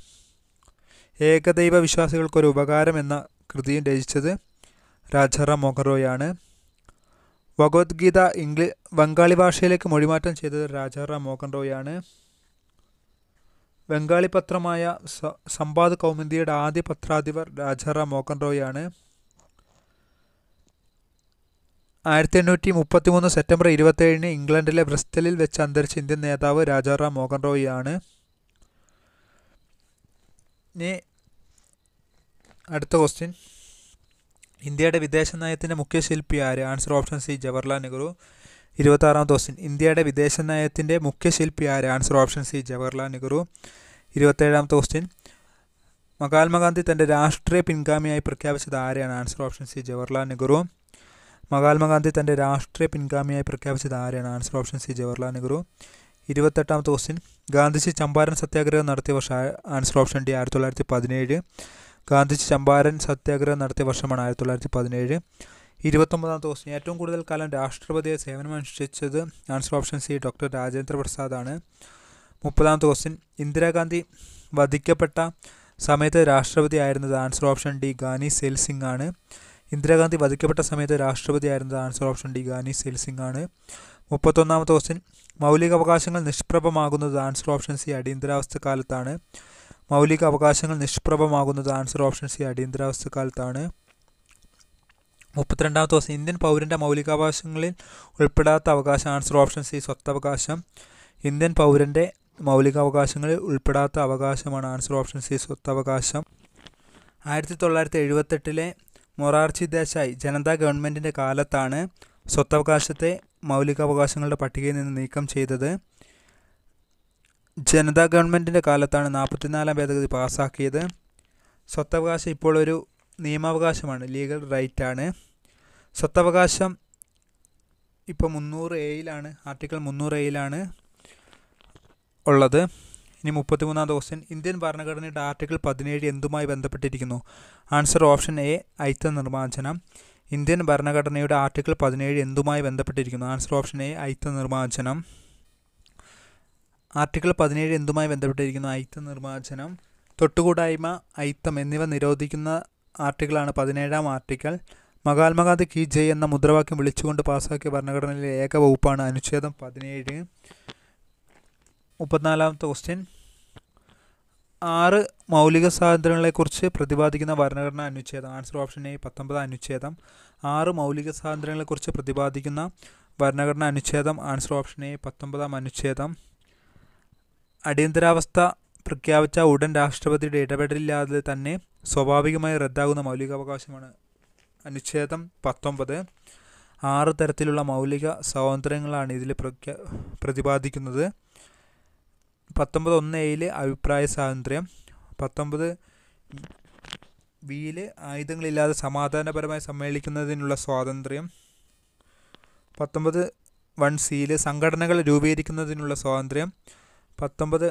Speaker 1: ഏകദൈവ വിശ്വാസികൾക്കൊരു ഉപകാരം എന്ന കൃതിയും രചിച്ചത് രാജാറാം മോഹൻ റോയാണ് ഭഗവത്ഗീത ഇംഗ്ലീ ബംഗാളി ഭാഷയിലേക്ക് മൊഴിമാറ്റം ചെയ്തത് രാജാറാം മോഹൻ റോയാണ് ബംഗാളി പത്രമായ സംവാദ് കൗമുദിയുടെ ആദ്യ പത്രാധിപർ രാജാറാം മോഹൻ റോയാണ് ആയിരത്തി എണ്ണൂറ്റി മുപ്പത്തി മൂന്ന് സെപ്റ്റംബർ ഇരുപത്തേഴിന് ഇംഗ്ലണ്ടിലെ ബ്രിസ്റ്റലിൽ വെച്ച് അന്തരിച്ച ഇന്ത്യൻ നേതാവ് രാജാറാം മോഹൻ റോയിയാണ് അടുത്ത ക്വസ്റ്റ്യൻ ഇന്ത്യയുടെ വിദേശ നയത്തിൻ്റെ മുഖ്യ ശില്പി ആര് answer option C Jawaharlal Nehru ഇരുപത്താറാമത്തെ ക്വസ്റ്റ്യൻ ഇന്ത്യയുടെ വിദേശ നയത്തിൻ്റെ മുഖ്യ ശില്പി ആര് answer option C Jawaharlal Nehru ഇരുപത്തേഴാമത്തെ ക്വസ്റ്റ്യൻ മഹാത്മാഗാന്ധി തൻ്റെ രാഷ്ട്രീയ പിൻഗാമിയായി പ്രഖ്യാപിച്ചത് ആരെയാണ് answer option C Jawaharlal Nehru Mahatma Gandhi തൻ്റെ രാഷ്ട്രീയ പിൻഗാമിയായി പ്രഖ്യാപിച്ചത് ആരെയാണ് answer option C Jawaharlal Nehru ഇരുപത്തെട്ടാം ക്വസ്റ്റ്യൻ ഗാന്ധിജി ചമ്പാരൻ സത്യാഗ്രഹം നടത്തിയ വർഷം ആൻസർ ഓപ്ഷൻ ഡി ആയിരത്തി തൊള്ളായിരത്തി പതിനേഴ് ഗാന്ധിജി ചമ്പാരൻ സത്യാഗ്രഹം നടത്തിയ വർഷമാണ് ആയിരത്തി തൊള്ളായിരത്തി പതിനേഴ് ഇരുപത്തൊമ്പതാം ദിവസം ഏറ്റവും കൂടുതൽ കാലം രാഷ്ട്രപതിയെ സേവനമനുഷ്ഠിച്ചത് answer option C doctor Rajendra പ്രസാദാണ് മുപ്പതാം ദിവസം ഇന്ദിരാഗാന്ധി വധിക്കപ്പെട്ട സമയത്ത് രാഷ്ട്രപതി ആയിരുന്നത് answer option D Giani Zail Singh Singh ആണ് ഇന്ദിരാഗാന്ധി വധിക്കപ്പെട്ട സമയത്ത് രാഷ്ട്രപതി ആയിരുന്നത് answer option D Giani Zail Singh Singh ആണ് മുപ്പത്തൊന്നാമത്തെ ദിവസം മൗലിക അവകാശങ്ങൾ നിഷ്പ്രഭമാകുന്നത് ആൻസർ ഓപ്ഷൻ സി അടിയന്തരാവസ്ഥ കാലത്താണ് മൗലിക അവകാശങ്ങൾ നിഷ്പ്രഭമാകുന്നത് ആൻസർ ഓപ്ഷൻ സി അടിയന്തരാവസ്ഥ കാലത്താണ് മുപ്പത്തിരണ്ടാമത്തെ ദിവസം ഇന്ത്യൻ പൗരൻ്റെ മൗലികാവകാശങ്ങളിൽ ഉൾപ്പെടാത്ത അവകാശം ആൻസർ ഓപ്ഷൻ സി സ്വത്തവകാശം ഇന്ത്യൻ പൗരൻ്റെ മൗലികാവകാശങ്ങളിൽ ഉൾപ്പെടാത്ത അവകാശമാണ് ആൻസർ ഓപ്ഷൻ സി സ്വത്തവകാശം ആയിരത്തി തൊള്ളായിരത്തി എഴുപത്തെട്ടിലെ മൊറാർജി ദേശായി ജനതാ ഗവൺമെൻറ്റിൻ്റെ കാലത്താണ് സ്വത്തവകാശത്തെ മൗലികാവകാശങ്ങളുടെ പട്ടികയിൽ നിന്ന് നീക്കം ചെയ്തത് ജനതാ ഗവൺമെൻറ്റിൻ്റെ കാലത്താണ് നാൽപ്പത്തിനാലാം ഭേദഗതി പാസ്സാക്കിയത് സ്വത്തവകാശം ഇപ്പോൾ ഒരു നിയമാവകാശമാണ് ലീഗൽ റൈറ്റ് ആണ് സ്വത്തവകാശം ഇപ്പോൾ മുന്നൂറ് എയിലാണ് ആർട്ടിക്കിൾ മുന്നൂറ് എയിലാണ് ഉള്ളത് ഇനി മൂന്നാം ദിവസം ഇന്ത്യൻ ഭരണഘടനയുടെ ആർട്ടിക്കിൾ പതിനേഴ് എന്തുമായി ബന്ധപ്പെട്ടിരിക്കുന്നു ആൻസർ ഓപ്ഷൻ എ ഐത്ത നിർമ്മാർജ്ജനം ഇന്ത്യൻ ഭരണഘടനയുടെ ആർട്ടിക്കിൾ പതിനേഴ് എന്തുമായി ബന്ധപ്പെട്ടിരിക്കുന്നു ആൻസർ ഓപ്ഷൻ എ ഐത്ത നിർമ്മാർജ്ജനം ആർട്ടിക്കിൾ പതിനേഴ് എന്തുമായി ബന്ധപ്പെട്ടിരിക്കുന്നു ഐത്ത നിർമ്മാർജ്ജനം തൊട്ടുകൂടായ്മ ഐത്തം എന്നിവ നിരോധിക്കുന്ന ആർട്ടിക്കിളാണ് പതിനേഴാം ആർട്ടിക്കിൾ മഹാത്മാഗാന്ധി കി ജെ എന്ന മുദ്രാവാക്യം വിളിച്ചുകൊണ്ട് പാസ്സാക്കിയ ഭരണഘടനയിലെ ഏക വകുപ്പാണ് അനുച്ഛേദം പതിനേഴ് മുപ്പത്തിനാലാമത്തെ ക്വസ്റ്റ്യൻ ആറ് മൗലിക സ്വാതന്ത്ര്യങ്ങളെക്കുറിച്ച് പ്രതിപാദിക്കുന്ന ഭരണഘടനാ അനുച്ഛേദം ആൻസർ ഓപ്ഷൻ എ പത്തൊമ്പത് അനുച്ഛേദം ആറ് മൗലിക സ്വാതന്ത്ര്യങ്ങളെക്കുറിച്ച് പ്രതിപാദിക്കുന്ന ഭരണഘടനാ അനുച്ഛേദം ആൻസർ ഓപ്ഷൻ എ പത്തൊമ്പതാം അനുച്ഛേദം അടിയന്തരാവസ്ഥ പ്രഖ്യാപിച്ച ഉടൻ രാഷ്ട്രപതിയുടെ ഇടപെടലില്ലാതെ തന്നെ സ്വാഭാവികമായി റദ്ദാകുന്ന മൗലികാവകാശമാണ് അനുച്ഛേദം പത്തൊമ്പത് ആറ് തരത്തിലുള്ള മൗലിക സ്വാതന്ത്ര്യങ്ങളാണ് ഇതിൽ പ്രഖ്യാ പ്രതിപാദിക്കുന്നത് പത്തൊമ്പത് ഒന്ന് എയിൽ അഭിപ്രായ സ്വാതന്ത്ര്യം പത്തൊമ്പത് ബിയിൽ ആയുധങ്ങളില്ലാതെ സമാധാനപരമായി സമ്മേളിക്കുന്നതിനുള്ള സ്വാതന്ത്ര്യം പത്തൊമ്പത് വൺ സിയിൽ സംഘടനകൾ രൂപീകരിക്കുന്നതിനുള്ള സ്വാതന്ത്ര്യം പത്തൊമ്പത്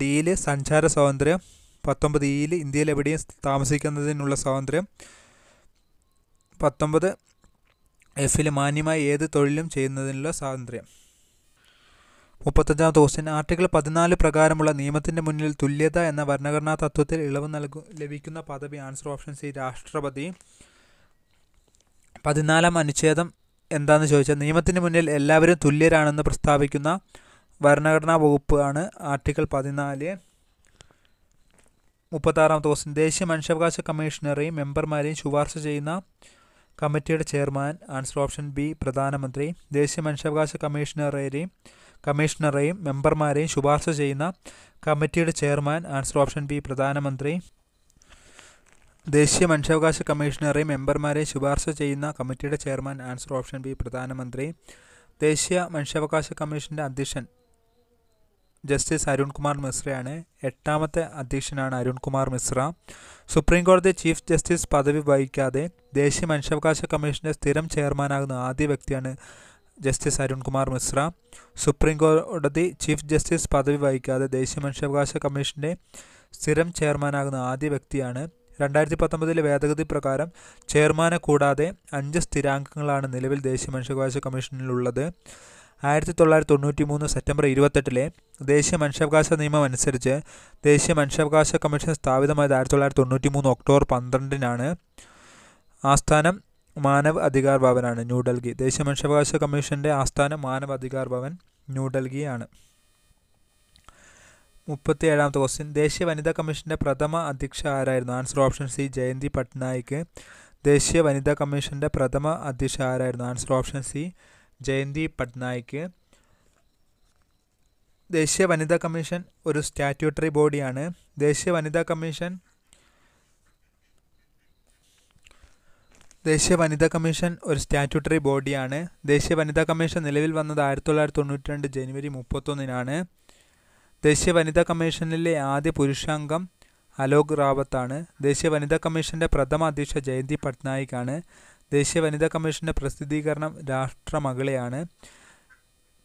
Speaker 1: ഡിയിൽ സഞ്ചാര സ്വാതന്ത്ര്യം പത്തൊമ്പത് ഇയിൽ ഇന്ത്യയിൽ എവിടെയും താമസിക്കുന്നതിനുള്ള സ്വാതന്ത്ര്യം പത്തൊമ്പത് എഫിൽ മാന്യമായി ഏത് തൊഴിലും ചെയ്യുന്നതിനുള്ള സ്വാതന്ത്ര്യം മുപ്പത്തഞ്ചാമത്തെ ക്വസ്റ്റ്യൻ ആർട്ടിക്കിൾ പതിനാല് പ്രകാരമുള്ള നിയമത്തിൻ്റെ മുന്നിൽ തുല്യത എന്ന ഭരണഘടനാ തത്വത്തിൽ ഇളവ് നൽകു ലഭിക്കുന്ന പദവി ആൻസർ ഓപ്ഷൻ സി രാഷ്ട്രപതി പതിനാലാം അനുച്ഛേദം എന്താണെന്ന് ചോദിച്ചാൽ നിയമത്തിന് മുന്നിൽ എല്ലാവരും തുല്യരാണെന്ന് പ്രസ്താവിക്കുന്ന ഭരണഘടനാ വകുപ്പ് ആണ് ആർട്ടിക്കിൾ പതിനാല് മുപ്പത്താറാമത്തെ ദിവസം ദേശീയ മനുഷ്യാവകാശ കമ്മീഷണറെയും മെമ്പർമാരെയും ശുപാർശ ചെയ്യുന്ന കമ്മിറ്റിയുടെ ചെയർമാൻ ആൻസർ ഓപ്ഷൻ ബി പ്രധാനമന്ത്രി ദേശീയ മനുഷ്യാവകാശ കമ്മീഷണറെയും കമ്മീഷണറെയും മെമ്പർമാരെയും ശുപാർശ ചെയ്യുന്ന കമ്മിറ്റിയുടെ ചെയർമാൻ ആൻസർ ഓപ്ഷൻ ബി പ്രധാനമന്ത്രി ദേശീയ മനുഷ്യാവകാശ കമ്മീഷണറെയും മെമ്പർമാരെയും ശുപാർശ ചെയ്യുന്ന കമ്മിറ്റിയുടെ ചെയർമാൻ ആൻസർ ഓപ്ഷൻ ബി പ്രധാനമന്ത്രി ദേശീയ മനുഷ്യാവകാശ കമ്മീഷൻ്റെ അധ്യക്ഷൻ ജസ്റ്റിസ് അരുൺകുമാർ മിശ്രയാണ് എട്ടാമത്തെ അധ്യക്ഷനാണ് അരുൺകുമാർ മിശ്ര സുപ്രീം കോടതി ചീഫ് ജസ്റ്റിസ് പദവി വഹിക്കാതെ ദേശീയ മനുഷ്യാവകാശ കമ്മീഷൻ്റെ സ്ഥിരം ചെയർമാനാകുന്ന ആദ്യ വ്യക്തിയാണ് ജസ്റ്റിസ് അരുൺകുമാർ മിശ്ര സുപ്രീം കോടതി ചീഫ് ജസ്റ്റിസ് പദവി വഹിക്കാതെ ദേശീയ മനുഷ്യാവകാശ കമ്മീഷൻ്റെ സ്ഥിരം ചെയർമാനാകുന്ന ആദ്യ വ്യക്തിയാണ് രണ്ടായിരത്തി പത്തൊമ്പതിലെ ഭേദഗതി പ്രകാരം ചെയർമാനെ കൂടാതെ അഞ്ച് സ്ഥിരാംഗങ്ങളാണ് നിലവിൽ ദേശീയ മനുഷ്യാവകാശ കമ്മീഷനിലുള്ളത് ആയിരത്തി തൊള്ളായിരത്തി തൊണ്ണൂറ്റി മൂന്ന് സെപ്റ്റംബർ ഇരുപത്തെട്ടിലെ ദേശീയ മനുഷ്യാവകാശ നിയമം അനുസരിച്ച് ദേശീയ മനുഷ്യാവകാശ കമ്മീഷൻ സ്ഥാപിതമായത് ആയിരത്തി തൊള്ളായിരത്തി തൊണ്ണൂറ്റി മൂന്ന് ഒക്ടോബർ പന്ത്രണ്ടിനാണ് ആസ്ഥാനം മാനവ അധികാർ ഭവനാണ് ന്യൂഡൽഹി ദേശീയ മനുഷ്യാവകാശ കമ്മീഷൻ്റെ ആസ്ഥാനം മാനവ അധികാർ ഭവൻ ന്യൂഡൽഹിയാണ് മുപ്പത്തി ഏഴാമത്തെ ക്വസ്റ്റ്യൻ ദേശീയ വനിതാ കമ്മീഷൻ്റെ പ്രഥമ അധ്യക്ഷ ആരായിരുന്നു answer option C Jayanti Patnaik ദേശീയ വനിതാ കമ്മീഷൻ്റെ പ്രഥമ അധ്യക്ഷ ആരായിരുന്നു answer option C Jayanti Patnaik ദേശീയ വനിതാ കമ്മീഷൻ ഒരു സ്റ്റാറ്റ്യൂട്ടറി ബോഡിയാണ് ദേശീയ വനിതാ കമ്മീഷൻ ദേശീയ വനിതാ കമ്മീഷൻ ഒരു സ്റ്റാറ്റ്യൂട്ടറി ബോഡിയാണ് ദേശീയ വനിതാ കമ്മീഷൻ നിലവിൽ വന്നത് ആയിരത്തി തൊള്ളായിരത്തി തൊണ്ണൂറ്റി രണ്ട് ജനുവരി മുപ്പത്തൊന്നിനാണ് ദേശീയ വനിതാ കമ്മീഷനിലെ ആദ്യ പുരുഷാംഗം അലോക് റാവത്താണ് ദേശീയ വനിതാ കമ്മീഷൻ്റെ പ്രഥമ അധ്യക്ഷ ജയന്തി പട്നായിക് ആണ് ദേശീയ വനിതാ കമ്മീഷൻ്റെ പ്രസിദ്ധീകരണം രാഷ്ട്രമകളെയാണ്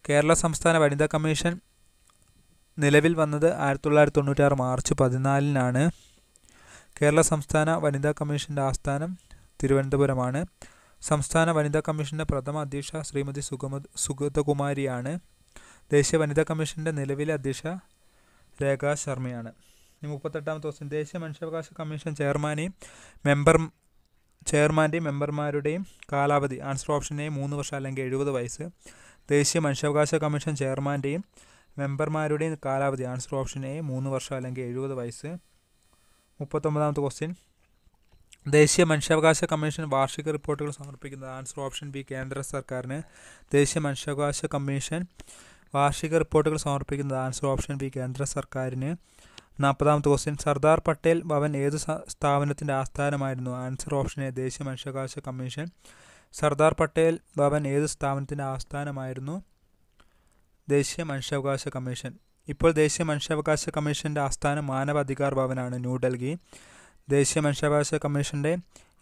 Speaker 1: കേരള സംസ്ഥാന വനിതാ കമ്മീഷൻ നിലവിൽ വന്നത് ആയിരത്തി തൊള്ളായിരത്തി തൊണ്ണൂറ്റാറ് മാർച്ച് പതിനാലിനാണ് കേരള സംസ്ഥാന വനിതാ കമ്മീഷൻ്റെ ആസ്ഥാനം തിരുവനന്തപുരമാണ് സംസ്ഥാന വനിതാ കമ്മീഷൻ്റെ പ്രഥമ അധ്യക്ഷ ശ്രീമതി സുഗമ സുഗതകുമാരിയാണ് ദേശീയ വനിതാ കമ്മീഷൻ്റെ നിലവിലെ അധ്യക്ഷ രേഖ ശർമ്മയാണ് ഇനി മുപ്പത്തെട്ടാമത്തെ ദിവസം ദേശീയ മനുഷ്യാവകാശ കമ്മീഷൻ ചെയർമാനെയും മെമ്പർ ചെയർമാൻ്റെയും മെമ്പർമാരുടെയും കാലാവധി ആൻസർ ഓപ്ഷനെയും മൂന്ന് വർഷം അല്ലെങ്കിൽ എഴുപത് വയസ്സ് ദേശീയ മനുഷ്യാവകാശ കമ്മീഷൻ ചെയർമാൻ്റെയും മെമ്പർമാരുടെ കാലാവധി ആൻസർ ഓപ്ഷൻ എ മൂന്ന് വർഷം അല്ലെങ്കിൽ എഴുപത് വയസ്സ് മുപ്പത്തൊമ്പതാമത്തെ ക്വസ്റ്റ്യൻ ദേശീയ മനുഷ്യാവകാശ കമ്മീഷൻ വാർഷിക റിപ്പോർട്ടുകൾ സമർപ്പിക്കുന്നത് ആൻസർ ഓപ്ഷൻ ബി കേന്ദ്ര സർക്കാരിന് ദേശീയ മനുഷ്യാവകാശ കമ്മീഷൻ വാർഷിക റിപ്പോർട്ടുകൾ സമർപ്പിക്കുന്നത് ആൻസർ ഓപ്ഷൻ ബി കേന്ദ്ര സർക്കാരിന് നാൽപ്പതാമത്തെ ക്വസ്റ്റ്യൻ സർദാർ പട്ടേൽ ഭവൻ ഏത് സ്ഥാപനത്തിൻ്റെ ആസ്ഥാനമായിരുന്നു ആൻസർ ഓപ്ഷൻ എ ദേശീയ മനുഷ്യാവകാശ കമ്മീഷൻ സർദാർ പട്ടേൽ ഭവൻ ഏത് സ്ഥാപനത്തിൻ്റെ ആസ്ഥാനമായിരുന്നു ദേശീയ മനുഷ്യാവകാശ കമ്മീഷൻ ഇപ്പോൾ ദേശീയ മനുഷ്യാവകാശ കമ്മീഷൻ്റെ ആസ്ഥാനം മാനവാധികാർ ഭവനാണ് ന്യൂഡൽഹി ദേശീയ മനുഷ്യാവകാശ കമ്മീഷൻ്റെ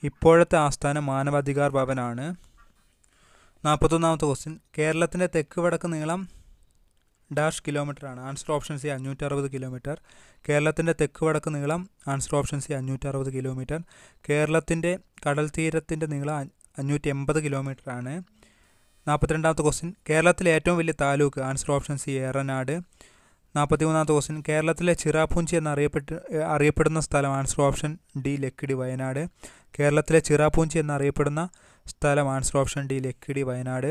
Speaker 1: ഇപ്പോഴത്തെ ആസ്ഥാനം മാനവാധികാർ ഭവനാണ് നാൽപ്പത്തൊന്നാമത്തെ ക്വസ്റ്റ്യൻ കേരളത്തിൻ്റെ തെക്ക് വടക്ക് നീളം ഡാഷ് കിലോമീറ്റർ ആണ് ആൻസർ ഓപ്ഷൻ സി അഞ്ഞൂറ്റി അറുപത് കിലോമീറ്റർ കേരളത്തിൻ്റെ തെക്ക് വടക്ക് നീളം ആൻസർ ഓപ്ഷൻ സി അഞ്ഞൂറ്റി അറുപത് കിലോമീറ്റർ കേരളത്തിൻ്റെ കടൽ തീരത്തിൻ്റെ നീളം അഞ്ഞൂറ്റി എൺപത് കിലോമീറ്റർ ആണ് നാൽപ്പത്തിരണ്ടാമത്തെ ക്വസ്റ്റ്യൻ കേരളത്തിലെ ഏറ്റവും വലിയ taluk answer option C Eranad നാൽപ്പത്തി മൂന്നാമത്തെ ക്വസ്റ്റ്യൻ കേരളത്തിലെ ചിറാപൂഞ്ചി എന്നറിയപ്പെട്ട് അറിയപ്പെടുന്ന സ്ഥലം answer option D Lakkidi Wayanad കേരളത്തിലെ ചിറാപൂഞ്ചി എന്നറിയപ്പെടുന്ന സ്ഥലം answer option D Lakkidi Wayanad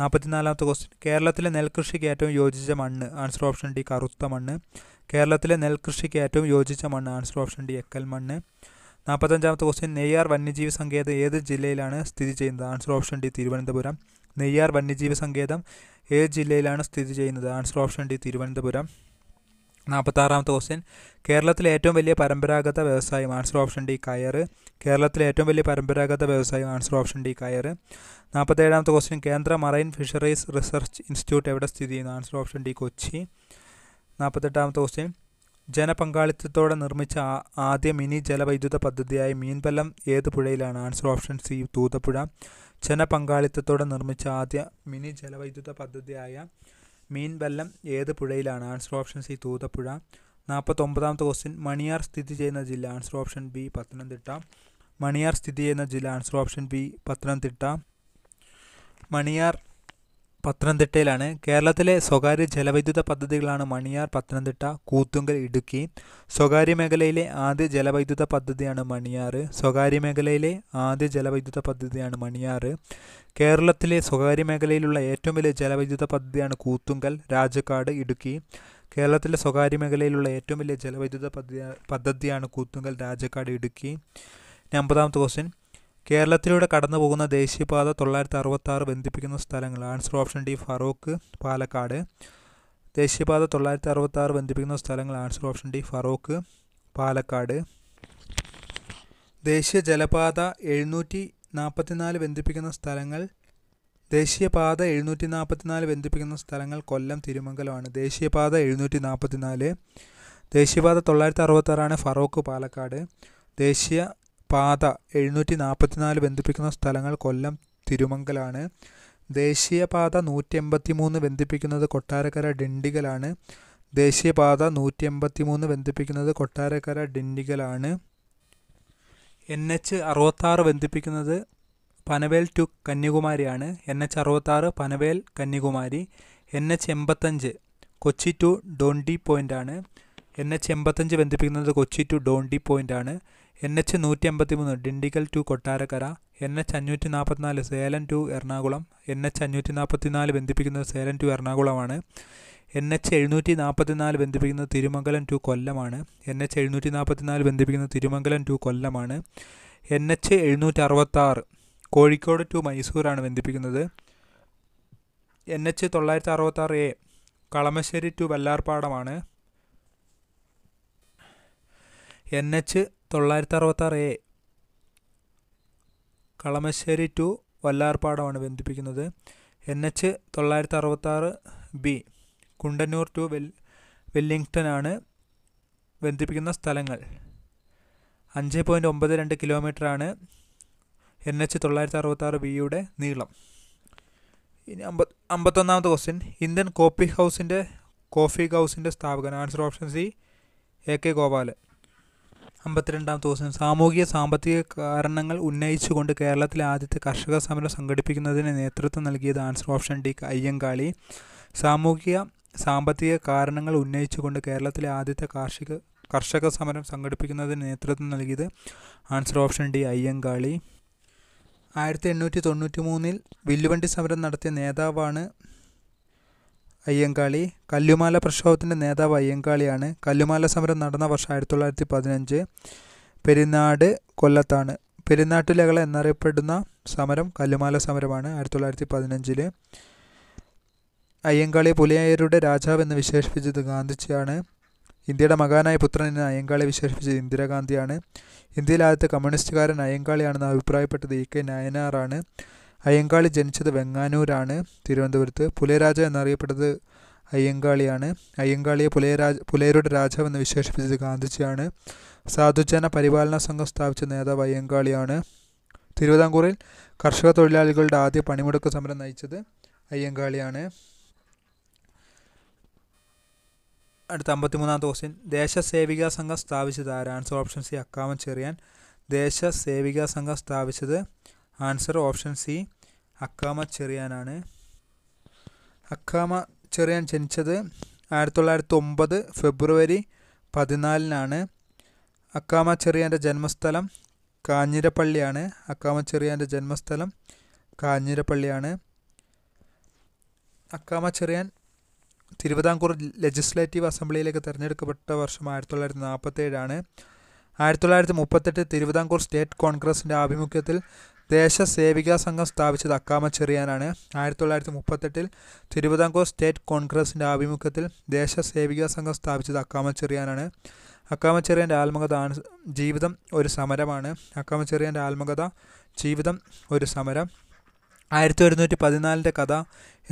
Speaker 1: നാൽപ്പത്തിനാലാമത്തെ ക്വസ്റ്റ്യൻ കേരളത്തിലെ നെൽകൃഷിക്ക് ഏറ്റവും യോജിച്ച മണ്ണ് ആൻസർ ഓപ്ഷൻ ഡി കറുത്ത മണ്ണ് കേരളത്തിലെ നെൽകൃഷിക്ക് ഏറ്റവും യോജിച്ച മണ്ണ് ആൻസർ ഓപ്ഷൻ ഡി എക്കൽ മണ്ണ് നാൽപ്പത്തഞ്ചാമത്തെ ക്വസ്റ്റ്യൻ നെയ്യാർ വന്യജീവി സങ്കേതം ഏത് ജില്ലയിലാണ് സ്ഥിതി ചെയ്യുന്നത് answer option D Thiruvananthapuram Neyyar വന്യജീവി സങ്കേതം ഏത് ജില്ലയിലാണ് സ്ഥിതി ചെയ്യുന്നത് ആൻസർ ഓപ്ഷൻ ഡി തിരുവനന്തപുരം നാൽപ്പത്താറാമത്തെ ക്വസ്റ്റ്യൻ കേരളത്തിലെ ഏറ്റവും വലിയ പരമ്പരാഗത വ്യവസായം ആൻസർ ഓപ്ഷൻ ഡി കയർ കേരളത്തിലെ ഏറ്റവും വലിയ പരമ്പരാഗത വ്യവസായം ആൻസർ ഓപ്ഷൻ ഡി കയർ നാൽപ്പത്തേഴാമത്തെ ക്വസ്റ്റ്യൻ കേന്ദ്ര മറൈൻ ഫിഷറീസ് റിസർച്ച് ഇൻസ്റ്റിറ്റ്യൂട്ട് എവിടെ സ്ഥിതി ചെയ്യുന്നു ആൻസർ ഓപ്ഷൻ ഡി കൊച്ചി നാൽപ്പത്തെട്ടാമത്തെ ക്വസ്റ്റ്യൻ ജനപങ്കാളിത്തത്തോടെ നിർമ്മിച്ച ആദ്യ മിനി ജലവൈദ്യുത പദ്ധതിയായ മീൻപല്ലം ഏത് പുഴയിലാണ് ആൻസർ ഓപ്ഷൻ സി തൂതപ്പുഴ ജനപങ്കാളിത്തത്തോടെ നിർമ്മിച്ച ആദ്യ മിനി ജലവൈദ്യുത പദ്ധതിയായ മീൻവല്ലം ഏത് പുഴയിലാണ് ആൻസർ ഓപ്ഷൻ സി തൂതപ്പുഴ നാൽപ്പത്തൊമ്പതാമത്തെ ക്വസ്റ്റ്യൻ മണിയാർ സ്ഥിതി ചെയ്യുന്ന ജില്ല answer option B Pathanamthitta Maniyar സ്ഥിതി ചെയ്യുന്ന ജില്ല answer option B Pathanamthitta Maniyar പത്തനംതിട്ടയിലാണ് കേരളത്തിലെ സ്വകാര്യ ജലവൈദ്യുത പദ്ധതികളാണ് മണിയാർ പത്തനംതിട്ട കൂത്തുങ്കൽ ഇടുക്കി സ്വകാര്യ മേഖലയിലെ ആദ്യ ജലവൈദ്യുത പദ്ധതിയാണ് മണിയാർ സ്വകാര്യ മേഖലയിലെ ആദ്യ ജലവൈദ്യുത പദ്ധതിയാണ് മണിയാർ കേരളത്തിലെ സ്വകാര്യ മേഖലയിലുള്ള ഏറ്റവും വലിയ ജലവൈദ്യുത പദ്ധതിയാണ് കൂത്തുങ്കൽ രാജക്കാട് ഇടുക്കി കേരളത്തിലെ സ്വകാര്യ മേഖലയിലുള്ള ഏറ്റവും വലിയ ജലവൈദ്യുത പദ്ധതി പദ്ധതിയാണ് കൂത്തുങ്കൽ രാജക്കാട് ഇടുക്കി അമ്പതാമത്തെ ക്വസ്റ്റ്യൻ കേരളത്തിലൂടെ കടന്നു പോകുന്ന ദേശീയപാത തൊള്ളായിരത്തി അറുപത്താറ് ബന്ധിപ്പിക്കുന്ന സ്ഥലങ്ങൾ answer option D Feroke Palakkad ദേശീയപാത തൊള്ളായിരത്തി അറുപത്താറ് ബന്ധിപ്പിക്കുന്ന സ്ഥലങ്ങൾ answer option D Feroke Palakkad ദേശീയ ജലപാത എഴുന്നൂറ്റി നാൽപ്പത്തിനാല് ബന്ധിപ്പിക്കുന്ന സ്ഥലങ്ങൾ ദേശീയപാത എഴുന്നൂറ്റി നാൽപ്പത്തിനാല് ബന്ധിപ്പിക്കുന്ന സ്ഥലങ്ങൾ കൊല്ലം തിരുമംഗലമാണ് ദേശീയപാത എഴുന്നൂറ്റി നാൽപ്പത്തിനാല് ദേശീയപാത തൊള്ളായിരത്തി അറുപത്താറാണ് ഫറോക്ക് പാലക്കാട് ദേശീയ പാത എഴുന്നൂറ്റി നാൽപ്പത്തിനാല് ബന്ധിപ്പിക്കുന്ന സ്ഥലങ്ങൾ കൊല്ലം തിരുമംഗലാണ് ദേശീയപാത നൂറ്റി എൺപത്തി മൂന്ന് ബന്ധിപ്പിക്കുന്നത് കൊട്ടാരക്കര ഡിണ്ടിഗലാണ് ദേശീയപാത നൂറ്റി എൺപത്തി മൂന്ന് ബന്ധിപ്പിക്കുന്നത് കൊട്ടാരക്കര ഡിണ്ടിഗലാണ് എൻ എച്ച് അറുപത്താറ് ബന്ധിപ്പിക്കുന്നത് പനവേൽ ടു കന്യാകുമാരിയാണ് എൻ എച്ച് അറുപത്താറ് പനവേൽ കന്യാകുമാരി എൻ എച്ച് എൺപത്തഞ്ച് കൊച്ചി ടു ഡോണ്ടി പോയിൻ്റാണ് എൻ എച്ച് എൺപത്തഞ്ച് ബന്ധിപ്പിക്കുന്നത് കൊച്ചി ടു ഡോണ്ടി പോയിൻ്റാണ് എൻ എച്ച് നൂറ്റി അമ്പത്തി മൂന്ന് Dindigul to Kottarakkara N H അഞ്ഞൂറ്റി നാൽപ്പത്തിനാല് Salem to Ernakulam N H അഞ്ഞൂറ്റി നാൽപ്പത്തിനാല് ബന്ധിപ്പിക്കുന്നത് സേലം ടു എറണാകുളമാണ് എൻ എച്ച് എഴുന്നൂറ്റി നാൽപ്പത്തിനാല് ബന്ധിപ്പിക്കുന്നത് തിരുമംഗലം ടു കൊല്ലമാണ് എൻ എച്ച് എഴുന്നൂറ്റി നാൽപ്പത്തിനാല് ബന്ധിപ്പിക്കുന്നത് തിരുമംഗലം ടു കൊല്ലമാണ് എൻ എച്ച് എഴുന്നൂറ്റി അറുപത്താറ് കോഴിക്കോട് ടു മൈസൂരാണ് ബന്ധിപ്പിക്കുന്നത് എൻ എച്ച് തൊള്ളായിരത്തി അറുപത്താറ് എ കളമശ്ശേരി ടു വല്ലാർപാടമാണ് എൻ എച്ച് തൊള്ളായിരത്തി അറുപത്താറ് എ കളമശ്ശേരി ടു വല്ലാർപാടമാണ് ബന്ധിപ്പിക്കുന്നത് എൻ എച്ച് തൊള്ളായിരത്തി അറുപത്താറ് ബി കുണ്ടന്നൂർ ടു വെൽ വെല്ലിങ്ടണാണ് ബന്ധിപ്പിക്കുന്ന സ്ഥലങ്ങൾ അഞ്ച് പോയിൻറ്റ് ഒമ്പത് രണ്ട് കിലോമീറ്ററാണ് എൻ എച്ച് തൊള്ളായിരത്തി അറുപത്താറ് ബിയുടെ നീളം ഇനി അമ്പത് അമ്പത്തൊന്നാമത്തെ ക്വസ്റ്റ്യൻ ഇന്ത്യൻ കോപ്പി ഹൗസിൻ്റെ കോഫി ഹൗസിൻ്റെ സ്ഥാപകൻ answer option C A K Gopal അമ്പത്തിരണ്ടാം ദിവസം സാമൂഹിക സാമ്പത്തിക കാരണങ്ങൾ ഉന്നയിച്ചുകൊണ്ട് കേരളത്തിലെ ആദ്യത്തെ കർഷക സമരം സംഘടിപ്പിക്കുന്നതിന് നേതൃത്വം നൽകിയത് ആൻസർ ഓപ്ഷൻ ഡി അയ്യങ്കാളി സാമൂഹിക സാമ്പത്തിക കാരണങ്ങൾ ഉന്നയിച്ചുകൊണ്ട് കേരളത്തിലെ ആദ്യത്തെ കാർഷിക കർഷക സമരം സംഘടിപ്പിക്കുന്നതിന് നേതൃത്വം നൽകിയത് ആൻസർ ഓപ്ഷൻ ഡി അയ്യങ്കാളി ആയിരത്തി എണ്ണൂറ്റി തൊണ്ണൂറ്റി മൂന്നിൽ വില്ലുവണ്ടി സമരം നടത്തിയ നേതാവാണ് അയ്യങ്കാളി കല്ലുമാല പ്രക്ഷോഭത്തിൻ്റെ നേതാവ് അയ്യങ്കാളിയാണ് കല്ലുമാല സമരം നടന്ന വർഷം ആയിരത്തി തൊള്ളായിരത്തി പതിനഞ്ച് പെരുന്നാട് കൊല്ലത്താണ് പെരുന്നാട്ടിലകൾ എന്നറിയപ്പെടുന്ന സമരം കല്ലുമാല സമരമാണ് ആയിരത്തി തൊള്ളായിരത്തി പതിനഞ്ചിൽ അയ്യങ്കാളി പുലിയായരുടെ രാജാവ് എന്ന് വിശേഷിപ്പിച്ചത് ഗാന്ധിജിയാണ് ഇന്ത്യയുടെ മകാനായ എന്ന് അയ്യങ്കാളി വിശേഷിപ്പിച്ചത് ഇന്ദിരാഗാന്ധിയാണ് ഇന്ത്യയിലെ ആദ്യത്തെ കമ്മ്യൂണിസ്റ്റുകാരൻ അയ്യങ്കാളിയാണെന്ന് അഭിപ്രായപ്പെട്ടത് ഇ കെ നയനാറാണ് അയ്യങ്കാളി ജനിച്ചത് വെങ്ങാനൂരാണ് തിരുവനന്തപുരത്ത് പുലയരാജ എന്നറിയപ്പെട്ടത് അയ്യങ്കാളിയാണ് അയ്യങ്കാളിയെ പുലയരാജ പുലയരുടെ എന്ന് വിശേഷിപ്പിച്ചത് ഗാന്ധിജിയാണ് സാധുജന പരിപാലന സംഘം സ്ഥാപിച്ച നേതാവ് അയ്യങ്കാളിയാണ് തിരുവിതാംകൂറിൽ കർഷക തൊഴിലാളികളുടെ ആദ്യ പണിമുടക്ക് സമരം നയിച്ചത് അയ്യങ്കാളിയാണ് അടുത്ത അമ്പത്തിമൂന്നാമത്തെ ക്വസ്റ്റ്യൻ ദേശസേവിക സംഘം സ്ഥാപിച്ചത് ആരാണ് so option C Accamma Cherian ദേശസേവിക സംഘം സ്ഥാപിച്ചത് ആൻസർ ഓപ്ഷൻ സി അക്കാമ ചെറിയാനാണ് അക്കാമ ചെറിയാൻ ജനിച്ചത് ആയിരത്തി തൊള്ളായിരത്തി ഒമ്പത് ഫെബ്രുവരി പതിനാലിനാണ് അക്കാമ ചെറിയാൻ്റെ ജന്മസ്ഥലം കാഞ്ഞിരപ്പള്ളിയാണ് അക്കാമ ചെറിയാൻ്റെ ജന്മസ്ഥലം കാഞ്ഞിരപ്പള്ളിയാണ് അക്കാമ ചെറിയാൻ തിരുവിതാംകൂർ ലെജിസ്ലേറ്റീവ് അസംബ്ലിയിലേക്ക് തിരഞ്ഞെടുക്കപ്പെട്ട വർഷം ആയിരത്തി തൊള്ളായിരത്തി നാൽപ്പത്തേഴാണ് ആയിരത്തി തൊള്ളായിരത്തി മുപ്പത്തെട്ട് തിരുവിതാംകൂർ സ്റ്റേറ്റ് കോൺഗ്രസിൻ്റെ ആഭിമുഖ്യത്തിൽ ദേശസേവികാ സംഘം സ്ഥാപിച്ചത് അക്കാമ ചെറിയാനാണ് ആയിരത്തി തൊള്ളായിരത്തി മുപ്പത്തെട്ടിൽ തിരുവിതാംകൂർ സ്റ്റേറ്റ് കോൺഗ്രസിൻ്റെ ആഭിമുഖ്യത്തിൽ ദേശസേവികാ സംഘം സ്ഥാപിച്ചത് അക്കാമ ചെറിയാനാണ് അക്കാമ ചെറിയൻ്റെ ആത്മകഥ ജീവിതം ഒരു സമരമാണ് അക്കാമ ചെറിയൻ്റെ ആത്മകഥ ജീവിതം ഒരു സമരം ആയിരത്തി ഒരുന്നൂറ്റി പതിനാലിൻ്റെ കഥ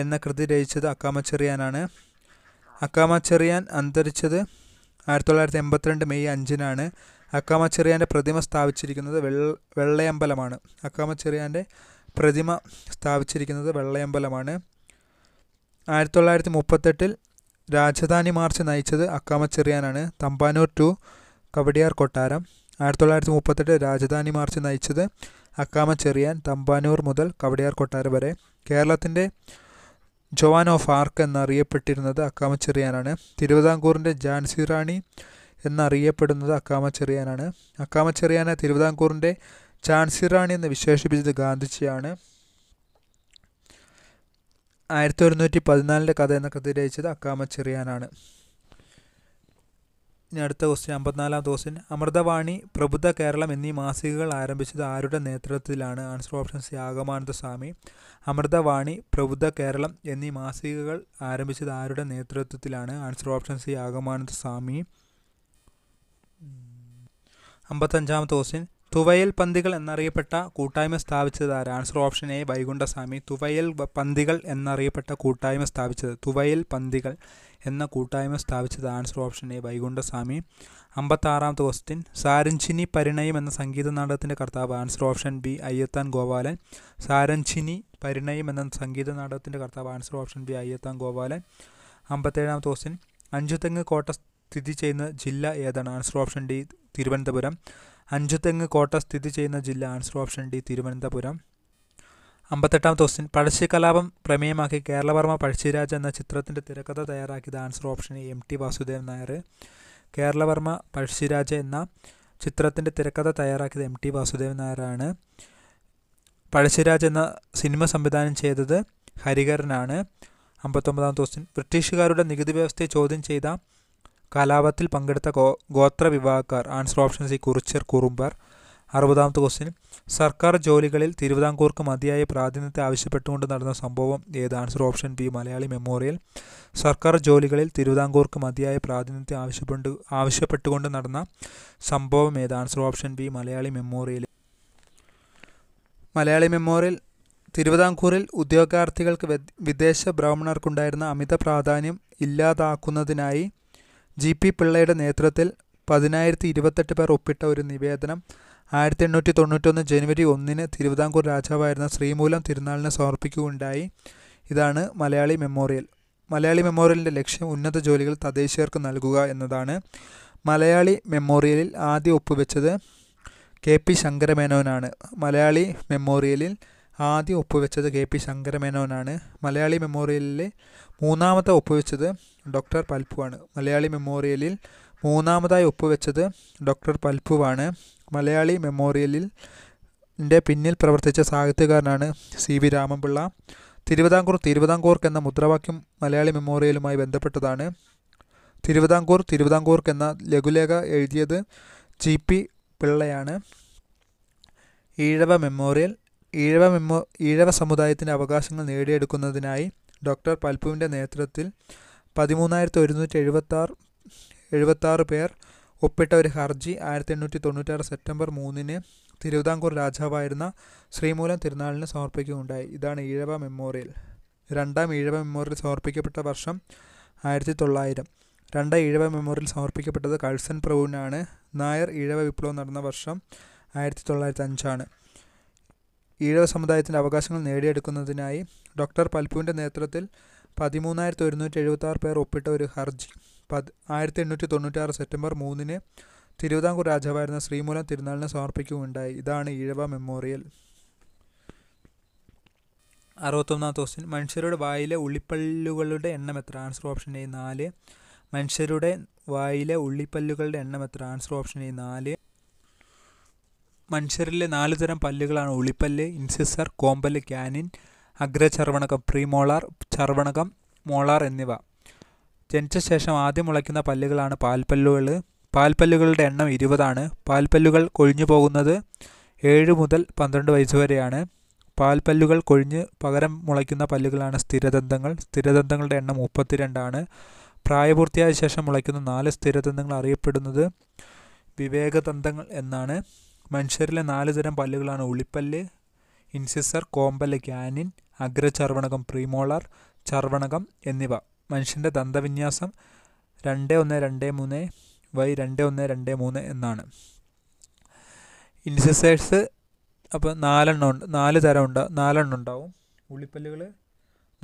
Speaker 1: എന്ന കൃതി രചിച്ചത് അക്കാമച്ചെറിയാനാണ് അക്കാമച്ചെറിയാൻ അന്തരിച്ചത് ആയിരത്തി തൊള്ളായിരത്തി എൺപത്തിരണ്ട് മെയ് അഞ്ചിനാണ് അക്കാമച്ചെറിയാൻ്റെ പ്രതിമ സ്ഥാപിച്ചിരിക്കുന്നത് വെള്ളയമ്പലമാണ് അക്കാമച്ചെറിയാൻ്റെ പ്രതിമ സ്ഥാപിച്ചിരിക്കുന്നത് വെള്ളയമ്പലമാണ് ആയിരത്തി തൊള്ളായിരത്തി മുപ്പത്തെട്ടിൽ രാജധാനി മാർച്ച് നയിച്ചത് അക്കാമച്ചെറിയാനാണ് തമ്പാനൂർ ടു കവടിയാർ കൊട്ടാരം ആയിരത്തി തൊള്ളായിരത്തി മുപ്പത്തെട്ട് രാജധാനി മാർച്ച് നയിച്ചത് അക്കാമച്ചെറിയാൻ തമ്പാനൂർ മുതൽ കവടിയാർ കൊട്ടാരം വരെ കേരളത്തിൻ്റെ ജോവാൻ ഓഫ് ആർക്ക് എന്നറിയപ്പെട്ടിരുന്നത് അക്കാമച്ചെറിയാനാണ് തിരുവിതാംകൂറിൻ്റെ ജാൻസി റാണി എന്നറിയപ്പെടുന്നത് അക്കാമച്ചെറിയാനാണ് അക്കാമച്ചെറിയാനെ തിരുവിതാംകൂറിൻ്റെ റാണി എന്ന് വിശേഷിപ്പിച്ചത് ഗാന്ധിജിയാണ് ആയിരത്തി ഒരുന്നൂറ്റി പതിനാലിൻ്റെ കഥ എന്ന കൃതി രചിച്ചത് അക്കാമച്ചെറിയാനാണ് ഇനി അടുത്ത ക്വസ്റ്റ്യൻ അമ്പത്തിനാലാം ദിവസം അമൃതവാണി പ്രബുദ്ധ കേരളം എന്നീ മാസികകൾ ആരംഭിച്ചത് ആരുടെ നേതൃത്വത്തിലാണ് answer option C Agamananda Swami Amritavani Prabuddha Keralam എന്നീ മാസികകൾ ആരംഭിച്ചത് ആരുടെ നേതൃത്വത്തിലാണ് answer option C Agamananda Swami അമ്പത്തഞ്ചാമത്തെ ക്വസ്റ്റ്യൻ തുവയൽ പന്തികൾ എന്നറിയപ്പെട്ട കൂട്ടായ്മ സ്ഥാപിച്ചത് ആരാണ് answer option A Vaikunda Swami Thuvayal പന്തികൾ എന്നറിയപ്പെട്ട കൂട്ടായ്മ സ്ഥാപിച്ചത് തുവയൽ പന്തികൾ എന്ന കൂട്ടായ്മ സ്ഥാപിച്ചത് ആൻസർ ഓപ്ഷൻ എ വൈകുണ്ടസ്വാമി അമ്പത്താറാമത്തെ ക്വസ്റ്റ്യൻ സാരഞ്ചിനി പരിണയം എന്ന സംഗീത നാടകത്തിൻ്റെ കർത്താവ് answer option B Ayyathan Gopalan Saranjini Parinayam എന്ന സംഗീത നാടകത്തിൻ്റെ കർത്താവ് answer option B Ayyathan Gopalan അമ്പത്തേഴാമത്തെ ക്വസ്റ്റ്യൻ അഞ്ചുതെങ്ങ് കോട്ട സ്ഥിതി ചെയ്യുന്ന ജില്ല ഏതാണ് answer option D Thiruvananthapuram Anchuthengu കോട്ട സ്ഥിതി ചെയ്യുന്ന ജില്ല ആൻസർ ഓപ്ഷൻ ഡി തിരുവനന്തപുരം അമ്പത്തെട്ടാം ക്വസ്റ്റ്യൻ കലാപം പ്രമേയമാക്കി കേരളവർമ്മ പഴശ്ശിരാജ എന്ന ചിത്രത്തിൻ്റെ തിരക്കഥ തയ്യാറാക്കിയത് answer option M T Vasudevan Nair Kerala Varma Pazhassi Raja എന്ന ചിത്രത്തിൻ്റെ തിരക്കഥ തയ്യാറാക്കിയത് എം ടി വാസുദേവൻ നായരാണ് പഴശ്ശിരാജ് എന്ന സിനിമ സംവിധാനം ചെയ്തത് ഹരികരനാണ് അമ്പത്തൊമ്പതാം ക്വസ്റ്റ്യൻ ബ്രിട്ടീഷുകാരുടെ നികുതി വ്യവസ്ഥയെ ചോദ്യം ചെയ്ത കലാപത്തിൽ പങ്കെടുത്ത ഗോ ഗോത്ര വിഭാഗക്കാർ answer option C Kurichar Kurumbar അറുപതാമത്തെ ക്വസ്റ്റ്യൻ സർക്കാർ ജോലികളിൽ തിരുവിതാംകൂർക്ക് മതിയായ പ്രാതിനിധ്യം ആവശ്യപ്പെട്ടുകൊണ്ട് നടന്ന സംഭവം ഏത് answer option B Malayali memorial സർക്കാർ ജോലികളിൽ തിരുവിതാംകൂർക്ക് മതിയായ പ്രാതിനിധ്യം ആവശ്യപ്പെട്ട് ആവശ്യപ്പെട്ടുകൊണ്ട് നടന്ന സംഭവം ഏത് answer option B Malayali memorial Malayali memorial തിരുവിതാംകൂറിൽ ഉദ്യോഗാർത്ഥികൾക്ക് വിദേശ ബ്രാഹ്മണർക്കുണ്ടായിരുന്ന അമിത പ്രാധാന്യം ഇല്ലാതാക്കുന്നതിനായി ജി പി പിള്ളയുടെ നേതൃത്വത്തിൽ പതിനായിരത്തി ഇരുപത്തെട്ട് പേർ ഒപ്പിട്ട ഒരു നിവേദനം ആയിരത്തി എണ്ണൂറ്റി തൊണ്ണൂറ്റൊന്ന് ജനുവരി ഒന്നിന് തിരുവിതാംകൂർ രാജാവായിരുന്ന ശ്രീമൂലം തിരുനാളിനെ സമർപ്പിക്കുകയുണ്ടായി ഇതാണ് മലയാളി മെമ്മോറിയൽ മലയാളി മെമ്മോറിയലിൻ്റെ ലക്ഷ്യം ഉന്നത ജോലികൾ തദ്ദേശീയർക്ക് നൽകുക എന്നതാണ് മലയാളി മെമ്മോറിയലിൽ ആദ്യം ഒപ്പുവെച്ചത് കെ പി ശങ്കരമേനോനാണ് മലയാളി മെമ്മോറിയലിൽ ആദ്യം ഒപ്പുവെച്ചത് കെ പി ശങ്കരമേനോനാണ് മലയാളി മെമ്മോറിയലിൽ മൂന്നാമത്തെ ഒപ്പുവെച്ചത് ഡോക്ടർ പൽപ്പുവാണ് മലയാളി മെമ്മോറിയലിൽ മൂന്നാമതായി ഒപ്പുവെച്ചത് ഡോക്ടർ പൽപ്പുവാണ് മലയാളി മെമ്മോറിയലിൽ ൻ്റെ പിന്നിൽ പ്രവർത്തിച്ച സാഹിത്യകാരനാണ് സി വി രാമൻപിള്ള തിരുവിതാംകൂർ തിരുവിതാംകൂർക്ക് എന്ന മുദ്രാവാക്യം മലയാളി മെമ്മോറിയലുമായി ബന്ധപ്പെട്ടതാണ് തിരുവിതാംകൂർ തിരുവിതാംകൂർക്ക് എന്ന ലഘുലേഖ എഴുതിയത് ജി പി പിള്ളയാണ് ഈഴവ മെമ്മോറിയൽ ഈഴവ മെമ്മോ ഈഴവ സമുദായത്തിൻ്റെ അവകാശങ്ങൾ നേടിയെടുക്കുന്നതിനായി ഡോക്ടർ പൽപ്പുവിൻ്റെ നേതൃത്വത്തിൽ പതിമൂന്നായിരത്തി ഒരുന്നൂറ്റി എഴുപത്താറ് എഴുപത്താറ് പേർ ഒപ്പിട്ട ഒരു ഹർജി ആയിരത്തി എണ്ണൂറ്റി തൊണ്ണൂറ്റാറ് സെപ്റ്റംബർ മൂന്നിന് തിരുവിതാംകൂർ രാജാവായിരുന്ന ശ്രീമൂലം തിരുനാളിന് സമർപ്പിക്കുകയുണ്ടായി ഇതാണ് ഈഴവ മെമ്മോറിയൽ രണ്ടാം ഈഴവ മെമ്മോറിയൽ സമർപ്പിക്കപ്പെട്ട വർഷം ആയിരത്തി തൊള്ളായിരം രണ്ടാം ഈഴവ മെമ്മോറിയൽ സമർപ്പിക്കപ്പെട്ടത് കഴ്സൻ പ്രഭുവിനാണ് നായർ ഈഴവ വിപ്ലവം നടന്ന വർഷം ആയിരത്തി തൊള്ളായിരത്തി അഞ്ചാണ് ഈഴവ സമുദായത്തിൻ്റെ അവകാശങ്ങൾ നേടിയെടുക്കുന്നതിനായി ഡോക്ടർ പൽപുവിൻ്റെ നേതൃത്വത്തിൽ പതിമൂന്നായിരത്തി ഒരുന്നൂറ്റി ആറ് പേർ ഒപ്പിട്ട ഒരു ഹർജി പത് ആയിരത്തി എണ്ണൂറ്റി ആറ് സെപ്റ്റംബർ മൂന്നിന് തിരുവിതാംകൂർ രാജാവായിരുന്ന ശ്രീമൂലം തിരുനാളിന് സമർപ്പിക്കുകയുണ്ടായി ഇതാണ് ഈഴവ മെമ്മോറിയൽ അറുപത്തൊന്നാം ക്വസ്റ്റ്യൻ മനുഷ്യരുടെ വായിലെ ഉള്ളിപ്പല്ലുകളുടെ എണ്ണം എത്ര ആൻസർ ഓപ്ഷൻ എ നാല് മനുഷ്യരുടെ വായിലെ ഉള്ളിപ്പല്ലുകളുടെ എണ്ണം എത്ര ആൻസർ ഓപ്ഷൻ എ നാല് മനുഷ്യരിലെ നാല് തരം പല്ലുകളാണ് ഉളിപ്പല്ല് ഇൻസിസർ കോമ്പല് ക്യാനിൻ അഗ്രചർവണകം മോളാർ ചർവണകം മോളാർ എന്നിവ ജനിച്ച ശേഷം ആദ്യം മുളയ്ക്കുന്ന പല്ലുകളാണ് പാൽപ്പല്ലുകൾ പാൽപ്പല്ലുകളുടെ എണ്ണം ഇരുപതാണ് പാൽപ്പല്ലുകൾ കൊഴിഞ്ഞു പോകുന്നത് ഏഴ് മുതൽ പന്ത്രണ്ട് വയസ്സ് വരെയാണ് പാൽപ്പല്ലുകൾ കൊഴിഞ്ഞ് പകരം മുളയ്ക്കുന്ന പല്ലുകളാണ് സ്ഥിരദന്തങ്ങൾ സ്ഥിരദന്തങ്ങളുടെ എണ്ണം മുപ്പത്തിരണ്ടാണ് പ്രായപൂർത്തിയായ ശേഷം മുളയ്ക്കുന്ന നാല് സ്ഥിരദന്തങ്ങൾ അറിയപ്പെടുന്നത് വിവേകദന്തങ്ങൾ എന്നാണ് മനുഷ്യരിലെ നാല് തരം പല്ലുകളാണ് ഉളിപ്പല്ല് ഇൻസിസർ കോമ്പല് ഗ്യാനിൻ അഗ്രചർവണകം പ്രീമോളർ ചർവണകം എന്നിവ മനുഷ്യൻ്റെ ദന്തവിന്യാസം രണ്ട് ഒന്ന് രണ്ട് മൂന്ന് വൈ രണ്ട് ഒന്ന് രണ്ട് മൂന്ന് എന്നാണ് ഇൻസിസേഴ്സ് അപ്പോൾ നാലെണ്ണം ഉണ്ട് നാല് തരം ഉണ്ട് നാലെണ്ണം ഉണ്ടാവും ഉള്ളിപ്പല്ലുകൾ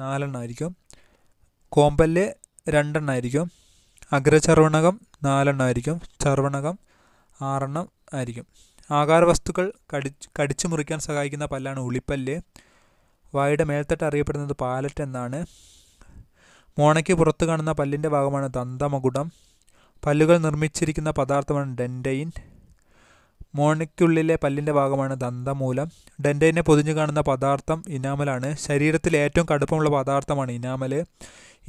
Speaker 1: നാലെണ്ണം ആയിരിക്കും കോമ്പല്ല് രണ്ടെണ്ണം ആയിരിക്കും അഗ്രചർവണകം നാലെണ്ണം ആയിരിക്കും ചർവണകം ആറെണ്ണം ആയിരിക്കും ആകാരവസ്തുക്കൾ കടി കടിച്ചു മുറിക്കാൻ സഹായിക്കുന്ന പല്ലാണ് ഉളിപ്പല്ല് വായുടെ മേൽത്തട്ട് അറിയപ്പെടുന്നത് പാലറ്റ് എന്നാണ് മോണയ്ക്ക് പുറത്ത് കാണുന്ന പല്ലിൻ്റെ ഭാഗമാണ് ദന്തമകുടം പല്ലുകൾ നിർമ്മിച്ചിരിക്കുന്ന പദാർത്ഥമാണ് ഡെൻറ്റൈൻ മോണയ്ക്കുള്ളിലെ പല്ലിൻ്റെ ഭാഗമാണ് ദന്തമൂലം ഡെൻറ്റൈനെ പൊതിഞ്ഞു കാണുന്ന പദാർത്ഥം ഇനാമലാണ് ശരീരത്തിൽ ഏറ്റവും കടുപ്പമുള്ള പദാർത്ഥമാണ് ഇനാമൽ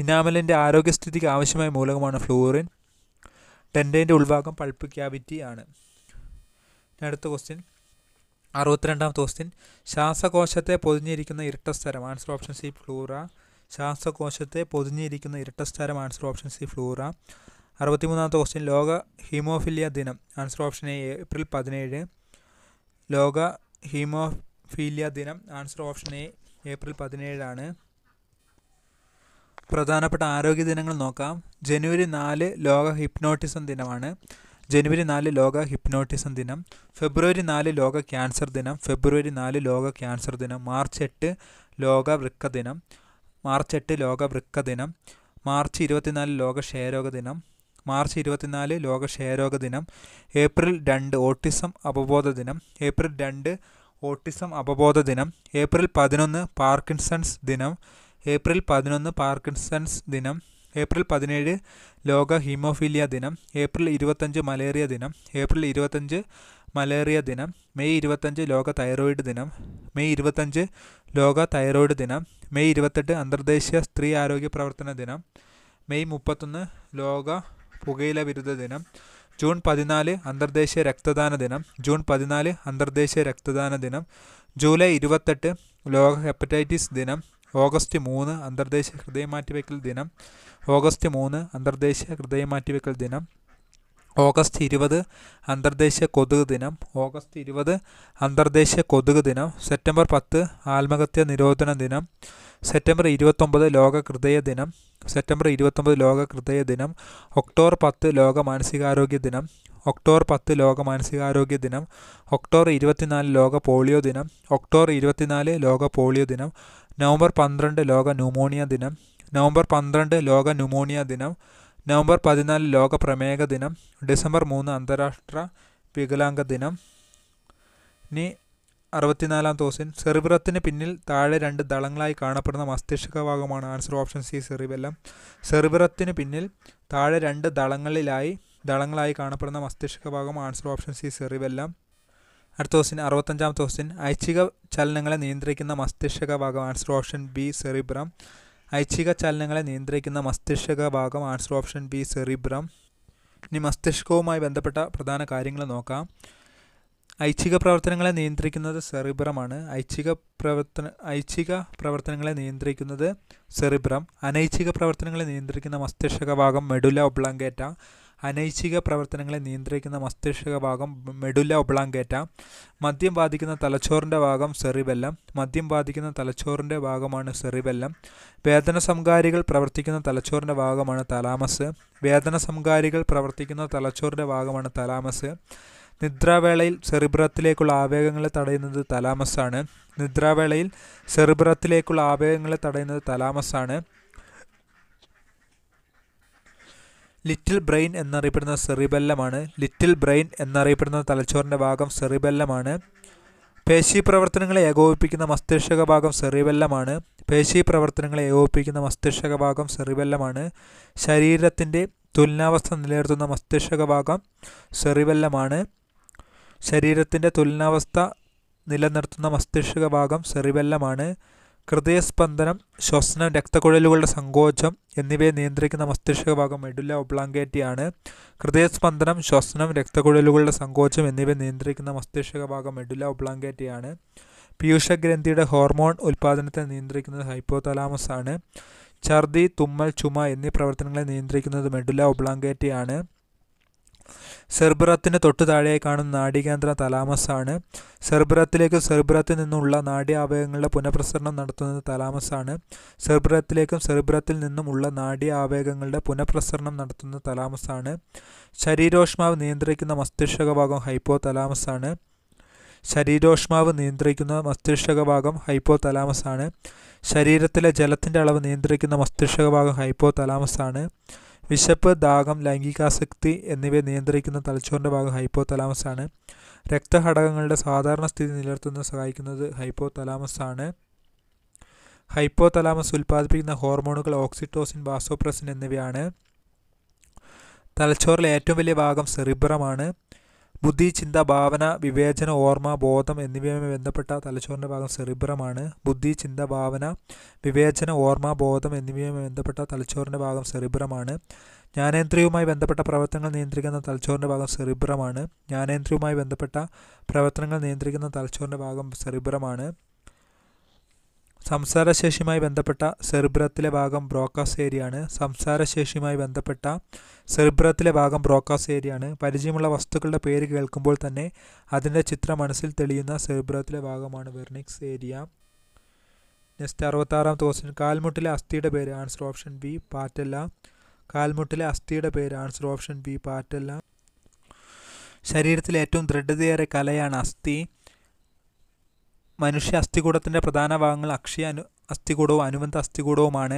Speaker 1: ഇനാമലിൻ്റെ ആരോഗ്യസ്ഥിതിക്ക് ആവശ്യമായ മൂലകമാണ് ഫ്ലൂറിൻ ഡെൻറ്റൈൻ്റെ ഉൾഭാഗം പൾപ്പ് ക്യാവിറ്റി ആണ് അടുത്ത ക്വസ്റ്റ്യൻ അറുപത്തിരണ്ടാമത്തെ ക്വസ്റ്റ്യൻ ശ്വാസകോശത്തെ പൊതിഞ്ഞിരിക്കുന്ന ഇരട്ട സ്ഥലം ആൻസർ ഓപ്ഷൻ സി ഫ്ലൂറ ശ്വാസകോശത്തെ പൊതിഞ്ഞിരിക്കുന്ന ഇരട്ട സ്ഥലം ആൻസർ ഓപ്ഷൻ സി ഫ്ലൂറ അറുപത്തിമൂന്നാമത്തെ ക്വസ്റ്റ്യൻ ലോക ഹീമോഫിലിയ ദിനം ആൻസർ ഓപ്ഷൻ എ ഏപ്രിൽ പതിനേഴ് ലോക ഹീമോഫീലിയ ദിനം ആൻസർ ഓപ്ഷൻ എ ഏപ്രിൽ പതിനേഴാണ് പ്രധാനപ്പെട്ട ആരോഗ്യ ദിനങ്ങൾ നോക്കാം ജനുവരി നാല് ലോക ഹിപ്നോട്ടിസം ദിനമാണ് ജനുവരി നാല് ലോക ഹിപ്നോട്ടിസം ദിനം ഫെബ്രുവരി നാല് ലോക ക്യാൻസർ ദിനം ഫെബ്രുവരി നാല് ലോക ക്യാൻസർ ദിനം മാർച്ച് എട്ട് ലോക വൃക്ക ദിനം മാർച്ച് എട്ട് ലോക വൃക്ക ദിനം മാർച്ച് ഇരുപത്തിനാല് ലോക ക്ഷയരോഗ ദിനം മാർച്ച് ഇരുപത്തിനാല് ലോക ക്ഷയരോഗ ദിനം ഏപ്രിൽ രണ്ട് ഓട്ടിസം അവബോധ ദിനം ഏപ്രിൽ രണ്ട് ഓട്ടിസം അവബോധ ദിനം ഏപ്രിൽ പതിനൊന്ന് പാർക്കിൻസൺസ് ദിനം ഏപ്രിൽ പതിനൊന്ന് പാർക്കിൻസൺസ് ദിനം ഏപ്രിൽ പതിനേഴ് ലോക ഹീമോഫീലിയ ദിനം ഏപ്രിൽ ഇരുപത്തഞ്ച് മലേറിയ ദിനം ഏപ്രിൽ ഇരുപത്തഞ്ച് മലേറിയ ദിനം മെയ് ഇരുപത്തഞ്ച് ലോക തൈറോയിഡ് ദിനം മെയ് ഇരുപത്തഞ്ച് ലോക തൈറോയിഡ് ദിനം മെയ് ഇരുപത്തെട്ട് അന്തർദേശീയ സ്ത്രീ ആരോഗ്യ പ്രവർത്തന ദിനം മെയ് മുപ്പത്തൊന്ന് ലോക പുകയില വിരുദ്ധ ദിനം ജൂൺ പതിനാല് അന്തർദേശീയ രക്തദാന ദിനം ജൂൺ പതിനാല് അന്തർദേശീയ രക്തദാന ദിനം ജൂലൈ ഇരുപത്തെട്ട് ലോക ഹെപ്പറ്റൈറ്റിസ് ദിനം ഓഗസ്റ്റ് മൂന്ന് അന്തർദേശീയ ഹൃദയമാറ്റിവെക്കൽ ദിനം ഓഗസ്റ്റ് മൂന്ന് അന്തർദേശീയ ഹൃദയമാറ്റിവെക്കൽ ദിനം ഓഗസ്റ്റ് ഇരുപത് അന്തർദേശീയ കൊതുക് ദിനം ഓഗസ്റ്റ് ഇരുപത് അന്തർദേശീയ കൊതുക് ദിനം സെപ്റ്റംബർ പത്ത് ആത്മഹത്യ നിരോധന ദിനം സെപ്റ്റംബർ ഇരുപത്തൊമ്പത് ലോക ഹൃദയ ദിനം സെപ്റ്റംബർ ഇരുപത്തൊമ്പത് ലോക ഹൃദയ ദിനം ഒക്ടോബർ പത്ത് ലോക മാനസികാരോഗ്യ ദിനം ഒക്ടോബർ പത്ത് ലോക മാനസികാരോഗ്യ ദിനം ഒക്ടോബർ ഇരുപത്തിനാല് ലോക പോളിയോ ദിനം ഒക്ടോബർ ഇരുപത്തിനാല് ലോക പോളിയോ ദിനം നവംബർ പന്ത്രണ്ട് ലോക ന്യൂമോണിയ ദിനം നവംബർ പന്ത്രണ്ട് ലോക ന്യൂമോണിയ ദിനം നവംബർ പതിനാല് ലോക പ്രമേഹ ദിനം ഡിസംബർ മൂന്ന് അന്താരാഷ്ട്ര വികലാംഗ ദിനം ഇനി അറുപത്തിനാലാം തോസിൻ സെറിബ്രത്തിന് പിന്നിൽ താഴെ രണ്ട് ദളങ്ങളായി കാണപ്പെടുന്ന മസ്തിഷ്ക ഭാഗമാണ് ആൻസർ ഓപ്ഷൻ സി സെറിബെല്ലാം സെറിബ്രത്തിന് പിന്നിൽ താഴെ രണ്ട് ദളങ്ങളിലായി ദളങ്ങളായി കാണപ്പെടുന്ന മസ്തിഷ്ക ഭാഗം ആൻസർ ഓപ്ഷൻ സി സെറിബെല്ലം അടുത്ത ക്വസ്റ്റ്യൻ അറുപത്തഞ്ചാം ക്വസ്റ്റ്യൻ ഐച്ഛിക ചലനങ്ങളെ നിയന്ത്രിക്കുന്ന മസ്തിഷ്ക ഭാഗം ആൻസർ ഓപ്ഷൻ ബി സെറിബ്രം ഐച്ഛിക ചലനങ്ങളെ നിയന്ത്രിക്കുന്ന മസ്തിഷ്ക ഭാഗം ആൻസർ ഓപ്ഷൻ ബി സെറിബ്രം ഇനി മസ്തിഷ്കവുമായി ബന്ധപ്പെട്ട പ്രധാന കാര്യങ്ങൾ നോക്കാം ഐച്ഛിക പ്രവർത്തനങ്ങളെ നിയന്ത്രിക്കുന്നത് സെറിബ്രമാണ് ഐച്ഛിക പ്രവർത്തന ഐച്ഛിക പ്രവർത്തനങ്ങളെ നിയന്ത്രിക്കുന്നത് സെറിബ്രം അനൈച്ഛിക പ്രവർത്തനങ്ങളെ നിയന്ത്രിക്കുന്ന മസ്തിഷ്ക ഭാഗം മെഡുല ഒബ്ലങ്കേറ്റ അനൈച്ഛിക പ്രവർത്തനങ്ങളെ നിയന്ത്രിക്കുന്ന മസ്തിഷ്ക ഭാഗം മെഡുല ഒബ്ലാങ്കേറ്റ മദ്യം ബാധിക്കുന്ന തലച്ചോറിൻ്റെ ഭാഗം സെറിബെല്ലം മദ്യം ബാധിക്കുന്ന തലച്ചോറിൻ്റെ ഭാഗമാണ് സെറിബെല്ലം വേദന സംകാരികൾ പ്രവർത്തിക്കുന്ന തലച്ചോറിൻ്റെ ഭാഗമാണ് തലാമസ് വേദന സംകാരികൾ പ്രവർത്തിക്കുന്ന തലച്ചോറിൻ്റെ ഭാഗമാണ് തലാമസ് നിദ്രാവേളയിൽ സെറിബ്രത്തിലേക്കുള്ള ആവേഗങ്ങളെ തടയുന്നത് തലാമസാണ് നിദ്രാവേളയിൽ സെറിബ്രത്തിലേക്കുള്ള ആവേഗങ്ങളെ തടയുന്നത് തലാമസാണ് ലിറ്റിൽ ബ്രെയിൻ എന്നറിയപ്പെടുന്ന സെറിബെല്ലമാണ് ലിറ്റിൽ ബ്രെയിൻ എന്നറിയപ്പെടുന്ന തലച്ചോറിൻ്റെ ഭാഗം സെറിബെല്ലമാണ് പേശി പ്രവർത്തനങ്ങളെ ഏകോപിപ്പിക്കുന്ന മസ്തിഷ്ക ഭാഗം സെറിബെല്ലമാണ് പേശി പ്രവർത്തനങ്ങളെ ഏകോപിപ്പിക്കുന്ന മസ്തിഷ്ക ഭാഗം സെറിബെല്ലമാണ് ശരീരത്തിൻ്റെ തുലനാവസ്ഥ നിലനിർത്തുന്ന മസ്തിഷ്ക ഭാഗം സെറിബെല്ലമാണ് ശരീരത്തിൻ്റെ തുലനാവസ്ഥ നിലനിർത്തുന്ന മസ്തിഷ്ക ഭാഗം സെറിബെല്ലമാണ് ഹൃദയസ്പന്ദനം ശ്വസനം രക്തക്കുഴലുകളുടെ സങ്കോചം എന്നിവയെ നിയന്ത്രിക്കുന്ന മസ്തിഷ്കഭാഗം മെഡുല ഒബ്ലാങ്കേറ്റിയാണ് ഹൃദയസ്പന്ദനം ശ്വസനം രക്തക്കുഴലുകളുടെ സങ്കോചം എന്നിവയെ നിയന്ത്രിക്കുന്ന മസ്തിഷ്കഭാഗം മെഡുല ഒബ്ലാങ്കേറ്റിയാണ് പീയൂഷഗ്രന്ഥിയുടെ ഹോർമോൺ ഉൽപ്പാദനത്തെ നിയന്ത്രിക്കുന്നത് ഹൈപ്പോതലാമസ് ആണ് ഛർദി തുമ്മൽ ചുമ എന്നീ പ്രവർത്തനങ്ങളെ നിയന്ത്രിക്കുന്നത് മെഡുല ഒബ്ലാങ്കേറ്റിയാണ് സെർബ്രത്തിന് തൊട്ടു താഴെയായി കാണുന്ന നാഡീകേന്ദ്ര തലാമസ് ആണ് സെർബ്രത്തിലേക്ക് സെർബ്രത്തിൽ നിന്നുള്ള നാഡീയാവേഗങ്ങളുടെ പുനഃപ്രസരണം നടത്തുന്നത് തലാമസ് ആണ് സെർബ്രത്തിലേക്കും സെർബ്രത്തിൽ നിന്നും ഉള്ള നാഡീയാവേഗങ്ങളുടെ പുനഃപ്രസരണം നടത്തുന്നത് തലാമസ് ആണ് ശരീരോഷ്മാവ് നിയന്ത്രിക്കുന്ന മസ്തിഷ്ക ഭാഗം ഹൈപ്പോ തലാമസ് ആണ് ശരീരോഷ്മാവ് നിയന്ത്രിക്കുന്ന മസ്തിഷ്ക ഭാഗം ഹൈപ്പോ തലാമസ് ആണ് ശരീരത്തിലെ ജലത്തിൻ്റെ അളവ് നിയന്ത്രിക്കുന്ന മസ്തിഷ്ക ഭാഗം ഹൈപ്പോ തലാമസ് ആണ് വിശപ്പ് ദാഹം ലൈംഗികാസക്തി എന്നിവയെ നിയന്ത്രിക്കുന്ന തലച്ചോറിൻ്റെ ഭാഗം ഹൈപ്പോ തലാമസാണ് രക്തഘടകങ്ങളുടെ സാധാരണ സ്ഥിതി നിലനിർത്തുന്ന സഹായിക്കുന്നത് ഹൈപ്പോ തലാമസാണ് ഹൈപ്പോ തലാമസ് ഉൽപ്പാദിപ്പിക്കുന്ന ഹോർമോണുകൾ ഓക്സിറ്റോസിൻ വാസോപ്രസിൻ എന്നിവയാണ് തലച്ചോറിലെ ഏറ്റവും വലിയ ഭാഗം സെറിബ്രമാണ് ബുദ്ധി ചിന്ത ഭാവന വിവേചന ഓർമ്മ ബോധം എന്നിവയുമായി ബന്ധപ്പെട്ട തലച്ചോറിൻ്റെ ഭാഗം സെറിബ്രമാണ് ബുദ്ധി ചിന്ത ഭാവന വിവേചന ഓർമ്മ ബോധം എന്നിവയുമായി ബന്ധപ്പെട്ട തലച്ചോറിൻ്റെ ഭാഗം സെറിബ്രമാണ് ജ്ഞാനേന്ദ്രിയവുമായി ബന്ധപ്പെട്ട പ്രവർത്തനങ്ങൾ നിയന്ത്രിക്കുന്ന തലച്ചോറിൻ്റെ ഭാഗം സെറിബ്രമാണ് ജ്ഞാനേന്ദ്രിയവുമായി ബന്ധപ്പെട്ട പ്രവർത്തനങ്ങൾ നിയന്ത്രിക്കുന്ന തലച്ചോറിൻ്റെ ഭാഗം സെറിബ്രമാണ് സംസാരശേഷിയുമായി ബന്ധപ്പെട്ട സെറിബ്രത്തിലെ ഭാഗം ബ്രോക്കാസ് ഏരിയയാണ് സംസാരശേഷിയുമായി ബന്ധപ്പെട്ട സെറിബ്രത്തിലെ ഭാഗം ബ്രോക്കാസ് ഏരിയയാണ് പരിചയമുള്ള വസ്തുക്കളുടെ പേര് കേൾക്കുമ്പോൾ തന്നെ അതിൻ്റെ ചിത്രം മനസ്സിൽ തെളിയുന്ന സെറിബ്രത്തിലെ ഭാഗമാണ് വെർണിക്സ് ഏരിയ നെക്സ്റ്റ് അറുപത്താറാം ക്വസ്റ്റ്യൻ കാൽമുട്ടിലെ അസ്ഥിയുടെ പേര് ആൻസർ ഓപ്ഷൻ ബി പാറ്റല്ല കാൽമുട്ടിലെ അസ്ഥിയുടെ പേര് ആൻസർ ഓപ്ഷൻ ബി പാറ്റല്ല ശരീരത്തിലെ ഏറ്റവും ദൃഢതയേറെ കലയാണ് അസ്ഥി മനുഷ്യ അസ്ഥികൂടത്തിൻ്റെ പ്രധാന ഭാഗങ്ങൾ അക്ഷയ അനു അസ്ഥികൂടവും അനുബന്ധ അസ്ഥികൂടവുമാണ്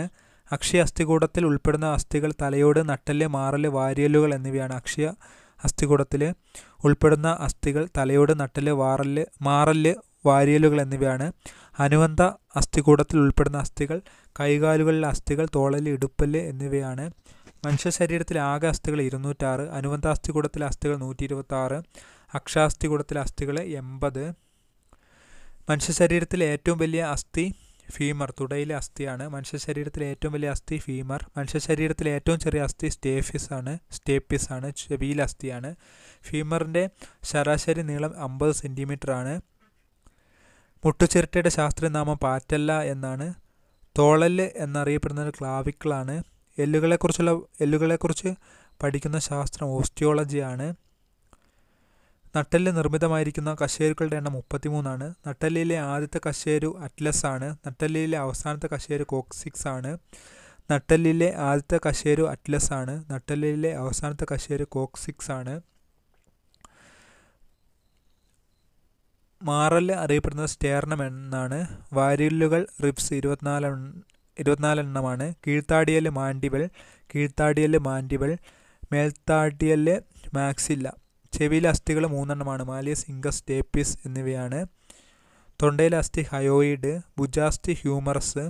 Speaker 1: അക്ഷയ അസ്ഥികൂടത്തിൽ ഉൾപ്പെടുന്ന അസ്ഥികൾ തലയോട് നട്ടല് മാറല് വാരിയലുകൾ എന്നിവയാണ് അക്ഷയ അസ്ഥികൂടത്തിൽ ഉൾപ്പെടുന്ന അസ്ഥികൾ തലയോട് നട്ടല് വാറല് മാറല് വാരിയലുകൾ എന്നിവയാണ് അനുബന്ധ അസ്ഥികൂടത്തിൽ ഉൾപ്പെടുന്ന അസ്ഥികൾ കൈകാലുകളിലെ അസ്ഥികൾ തോളല് ഇടുപ്പല് എന്നിവയാണ് മനുഷ്യ ശരീരത്തിലെ ആകെ അസ്ഥികൾ ഇരുന്നൂറ്റാറ് അസ്ഥികൂടത്തിലെ അസ്ഥികൾ നൂറ്റി ഇരുപത്തി ആറ് അക്ഷാസ്ഥികൂടത്തിലെ അസ്ഥികൾ എൺപത് മനുഷ്യ ശരീരത്തിലെ ഏറ്റവും വലിയ അസ്ഥി ഫീമർ തുടയിലെ അസ്ഥിയാണ് മനുഷ്യ ശരീരത്തിലെ ഏറ്റവും വലിയ അസ്ഥി ഫീമർ മനുഷ്യ ശരീരത്തിലെ ഏറ്റവും ചെറിയ അസ്ഥി സ്റ്റേഫിസ് ആണ് സ്റ്റേപ്പിസ് ആണ് ചെവിയിൽ അസ്ഥിയാണ് ഫീമറിൻ്റെ ശരാശരി നീളം അമ്പത് സെൻറ്റിമീറ്റർ ആണ് മുട്ടുചിരട്ടയുടെ ശാസ്ത്രനാമം പാറ്റല്ല എന്നാണ് തോളൽ എന്നറിയപ്പെടുന്നത് ക്ലാവിക്കിളാണ് എല്ലുകളെക്കുറിച്ചുള്ള എല്ലുകളെക്കുറിച്ച് പഠിക്കുന്ന ശാസ്ത്രം ഓസ്റ്റിയോളജിയാണ് നട്ടെല്ല് നിർമ്മിതമായിരിക്കുന്ന കശേരുക്കളുടെ എണ്ണം മുപ്പത്തിമൂന്നാണ് നട്ടെല്ലിലെ ആദ്യത്തെ കശേരു അറ്റ്ലസ് ആണ് നട്ടെല്ലിലെ അവസാനത്തെ കശേരു കോക്സിക്സ് ആണ് നട്ടെല്ലിലെ ആദ്യത്തെ കശേരു അറ്റ്ലസ് ആണ് നട്ടെല്ലിലെ അവസാനത്തെ കശേരു കോക്സിക്സ് ആണ് മാറല് അറിയപ്പെടുന്ന സ്റ്റേർണം എന്നാണ് വാരിലുകൾ റിബ്സ് ഇരുപത്തിനാല് ഇരുപത്തിനാലെണ്ണമാണ് എണ്ണമാണ് കീഴ്ത്താടിയല് മാൻഡിബൽ കീഴ്ത്താടിയല് മാൻഡിബൽ മേൽത്താടിയല് മാക്സില്ല ചെവിയിലെ അസ്ഥികൾ മൂന്നെണ്ണമാണ് മാലിയസ് സിംഗസ് ഡേപ്പിസ് എന്നിവയാണ് തൊണ്ടയിലെ അസ്ഥി ഹയോയിഡ് ഭുജാസ്ഥി ഹ്യൂമറസ്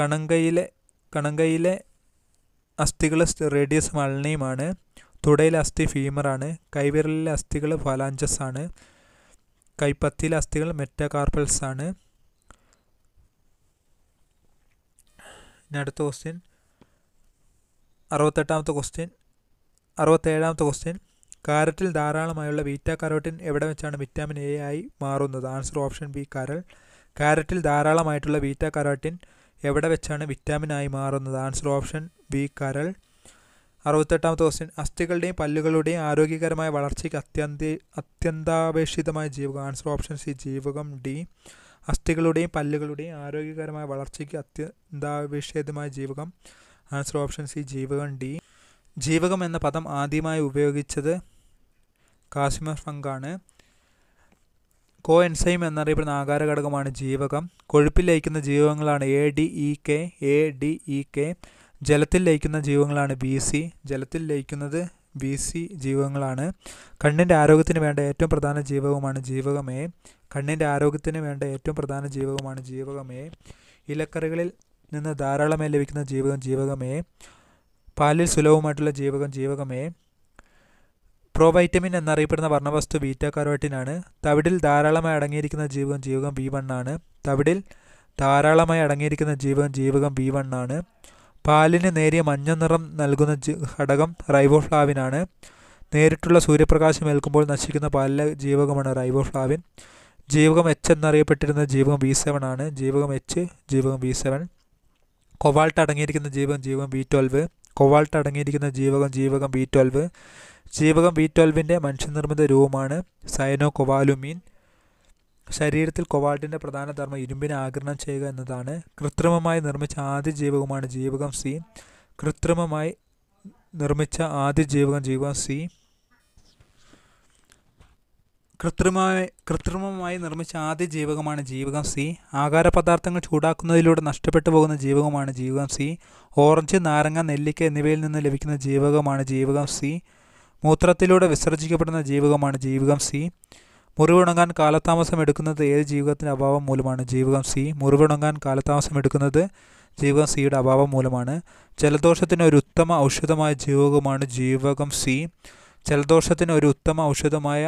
Speaker 1: കണങ്കയിലെ കണങ്കയിലെ അസ്ഥികൾ റേഡിയസ് മൾണിയുമാണ് തുടയിലെ അസ്ഥി ഫീമറാണ് കൈവിരലിലെ അസ്ഥികൾ ഫലാഞ്ചസ് ആണ് കൈപ്പത്തിയിലെ അസ്ഥികൾ മെറ്റാകാർപ്പൽസ് ആണ് അടുത്ത ക്വസ്റ്റ്യൻ അറുപത്തെട്ടാമത്തെ ക്വസ്റ്റ്യൻ അറുപത്തേഴാമത്തെ ക്വസ്റ്റ്യൻ കാരറ്റിൽ ധാരാളമായുള്ള ബീറ്റ കരോട്ടിൻ എവിടെ വെച്ചാണ് വിറ്റാമിൻ എ ആയി മാറുന്നത് ആൻസർ ഓപ്ഷൻ ബി കരൾ കാരറ്റിൽ ധാരാളമായിട്ടുള്ള ബീറ്റ കരോട്ടിൻ എവിടെ വെച്ചാണ് വിറ്റാമിൻ ആയി മാറുന്നത് ആൻസർ ഓപ്ഷൻ ബി കരൾ അറുപത്തെട്ടാമത്തെ ക്വസ്റ്റ്യൻ അസ്ഥികളുടെയും പല്ലുകളുടെയും ആരോഗ്യകരമായ വളർച്ചയ്ക്ക് അത്യന്ത അത്യന്താപേക്ഷിതമായ ജീവകം ആൻസർ ഓപ്ഷൻ സി ജീവകം ഡി അസ്ഥികളുടെയും പല്ലുകളുടെയും ആരോഗ്യകരമായ വളർച്ചയ്ക്ക് അത്യന്താപേക്ഷിതമായ ജീവകം ആൻസർ ഓപ്ഷൻ സി ജീവകം ഡി ജീവകം എന്ന പദം ആദ്യമായി ഉപയോഗിച്ചത് കാസിമർ ഫങ്കാണ് കോ എൻസൈം എന്നറിയപ്പെടുന്ന ആകാര ഘടകമാണ് ജീവകം കൊഴുപ്പിൽ ലയിക്കുന്ന ജീവകങ്ങളാണ് A D E K A D E K ജലത്തിൽ ലയിക്കുന്ന ജീവകങ്ങളാണ് ബി സി ജലത്തിൽ ലയിക്കുന്നത് ബി സി ജീവകങ്ങളാണ് കണ്ണിൻ്റെ ആരോഗ്യത്തിന് വേണ്ട ഏറ്റവും പ്രധാന ജീവകമാണ് ജീവകമേ കണ്ണിൻ്റെ ആരോഗ്യത്തിന് വേണ്ട ഏറ്റവും പ്രധാന ജീവകമാണ് ജീവകമേ ഇലക്കറികളിൽ നിന്ന് ധാരാളമായി ലഭിക്കുന്ന ജീവകം ജീവകമേ പാലിൽ സുലഭമായിട്ടുള്ള ജീവകം ജീവകമേ പ്രോവൈറ്റമിൻ എന്നറിയപ്പെടുന്ന വർണ്ണവസ്തു ബീറ്റ കരോട്ടിനാണ് തവിടിൽ ധാരാളമായി അടങ്ങിയിരിക്കുന്ന ജീവകം ജീവകം ബി വൺ ആണ് തവിടിൽ ധാരാളമായി അടങ്ങിയിരിക്കുന്ന ജീവകം ജീവകം ബി വൺ ആണ് പാലിന് നേരിയ മഞ്ഞ നിറം നൽകുന്ന ഘടകം റൈബോഫ്ലാവിനാണ് നേരിട്ടുള്ള സൂര്യപ്രകാശം ഏൽക്കുമ്പോൾ നശിക്കുന്ന പാലിലെ ജീവകമാണ് റൈബോഫ്ലാവിൻ ജീവകം എച്ച് എന്നറിയപ്പെട്ടിരുന്ന ജീവകം ബി സെവൻ ആണ് ജീവകം എച്ച് ജീവകം ബി സെവൻ കൊവാൾട്ട് അടങ്ങിയിരിക്കുന്ന ജീവകം ജീവകം ബി ട്വൽവ് കൊവാൾട്ട് അടങ്ങിയിരിക്കുന്ന ജീവകം ജീവകം ബി ട്വൽവ് ജീവകം ബി ട്വൽവിൻ്റെ മനുഷ്യനിർമ്മിത രൂപമാണ് സൈനോ കൊവാലുമീൻ ശരീരത്തിൽ കൊവാൾട്ടിൻ്റെ പ്രധാന ധർമ്മം ഇരുമ്പിനെ ആഗിരണം ചെയ്യുക എന്നതാണ് കൃത്രിമമായി നിർമ്മിച്ച ആദ്യ ജീവകമാണ് ജീവകം സി കൃത്രിമമായി നിർമ്മിച്ച ആദ്യ ജീവകം ജീവകം സി കൃത്രിമമായി കൃത്രിമമായി നിർമ്മിച്ച ആദ്യ ജീവകമാണ് ജീവകം സി പദാർത്ഥങ്ങൾ ചൂടാക്കുന്നതിലൂടെ നഷ്ടപ്പെട്ടു പോകുന്ന ജീവകമാണ് ജീവകം സി ഓറഞ്ച് നാരങ്ങ നെല്ലിക്ക എന്നിവയിൽ നിന്ന് ലഭിക്കുന്ന ജീവകമാണ് ജീവകം സി മൂത്രത്തിലൂടെ വിസർജിക്കപ്പെടുന്ന ജീവകമാണ് ജീവകം സി മുറിവുണങ്ങാൻ കാലതാമസം എടുക്കുന്നത് ഏത് ജീവകത്തിൻ്റെ അഭാവം മൂലമാണ് ജീവകം സി മുറിവുണങ്ങാൻ കാലതാമസം എടുക്കുന്നത് ജീവകം സിയുടെ അഭാവം മൂലമാണ് ജലദോഷത്തിന് ഒരു ഉത്തമ ഔഷധമായ ജീവകമാണ് ജീവകം സി ജലദോഷത്തിന് ഒരു ഉത്തമ ഔഷധമായ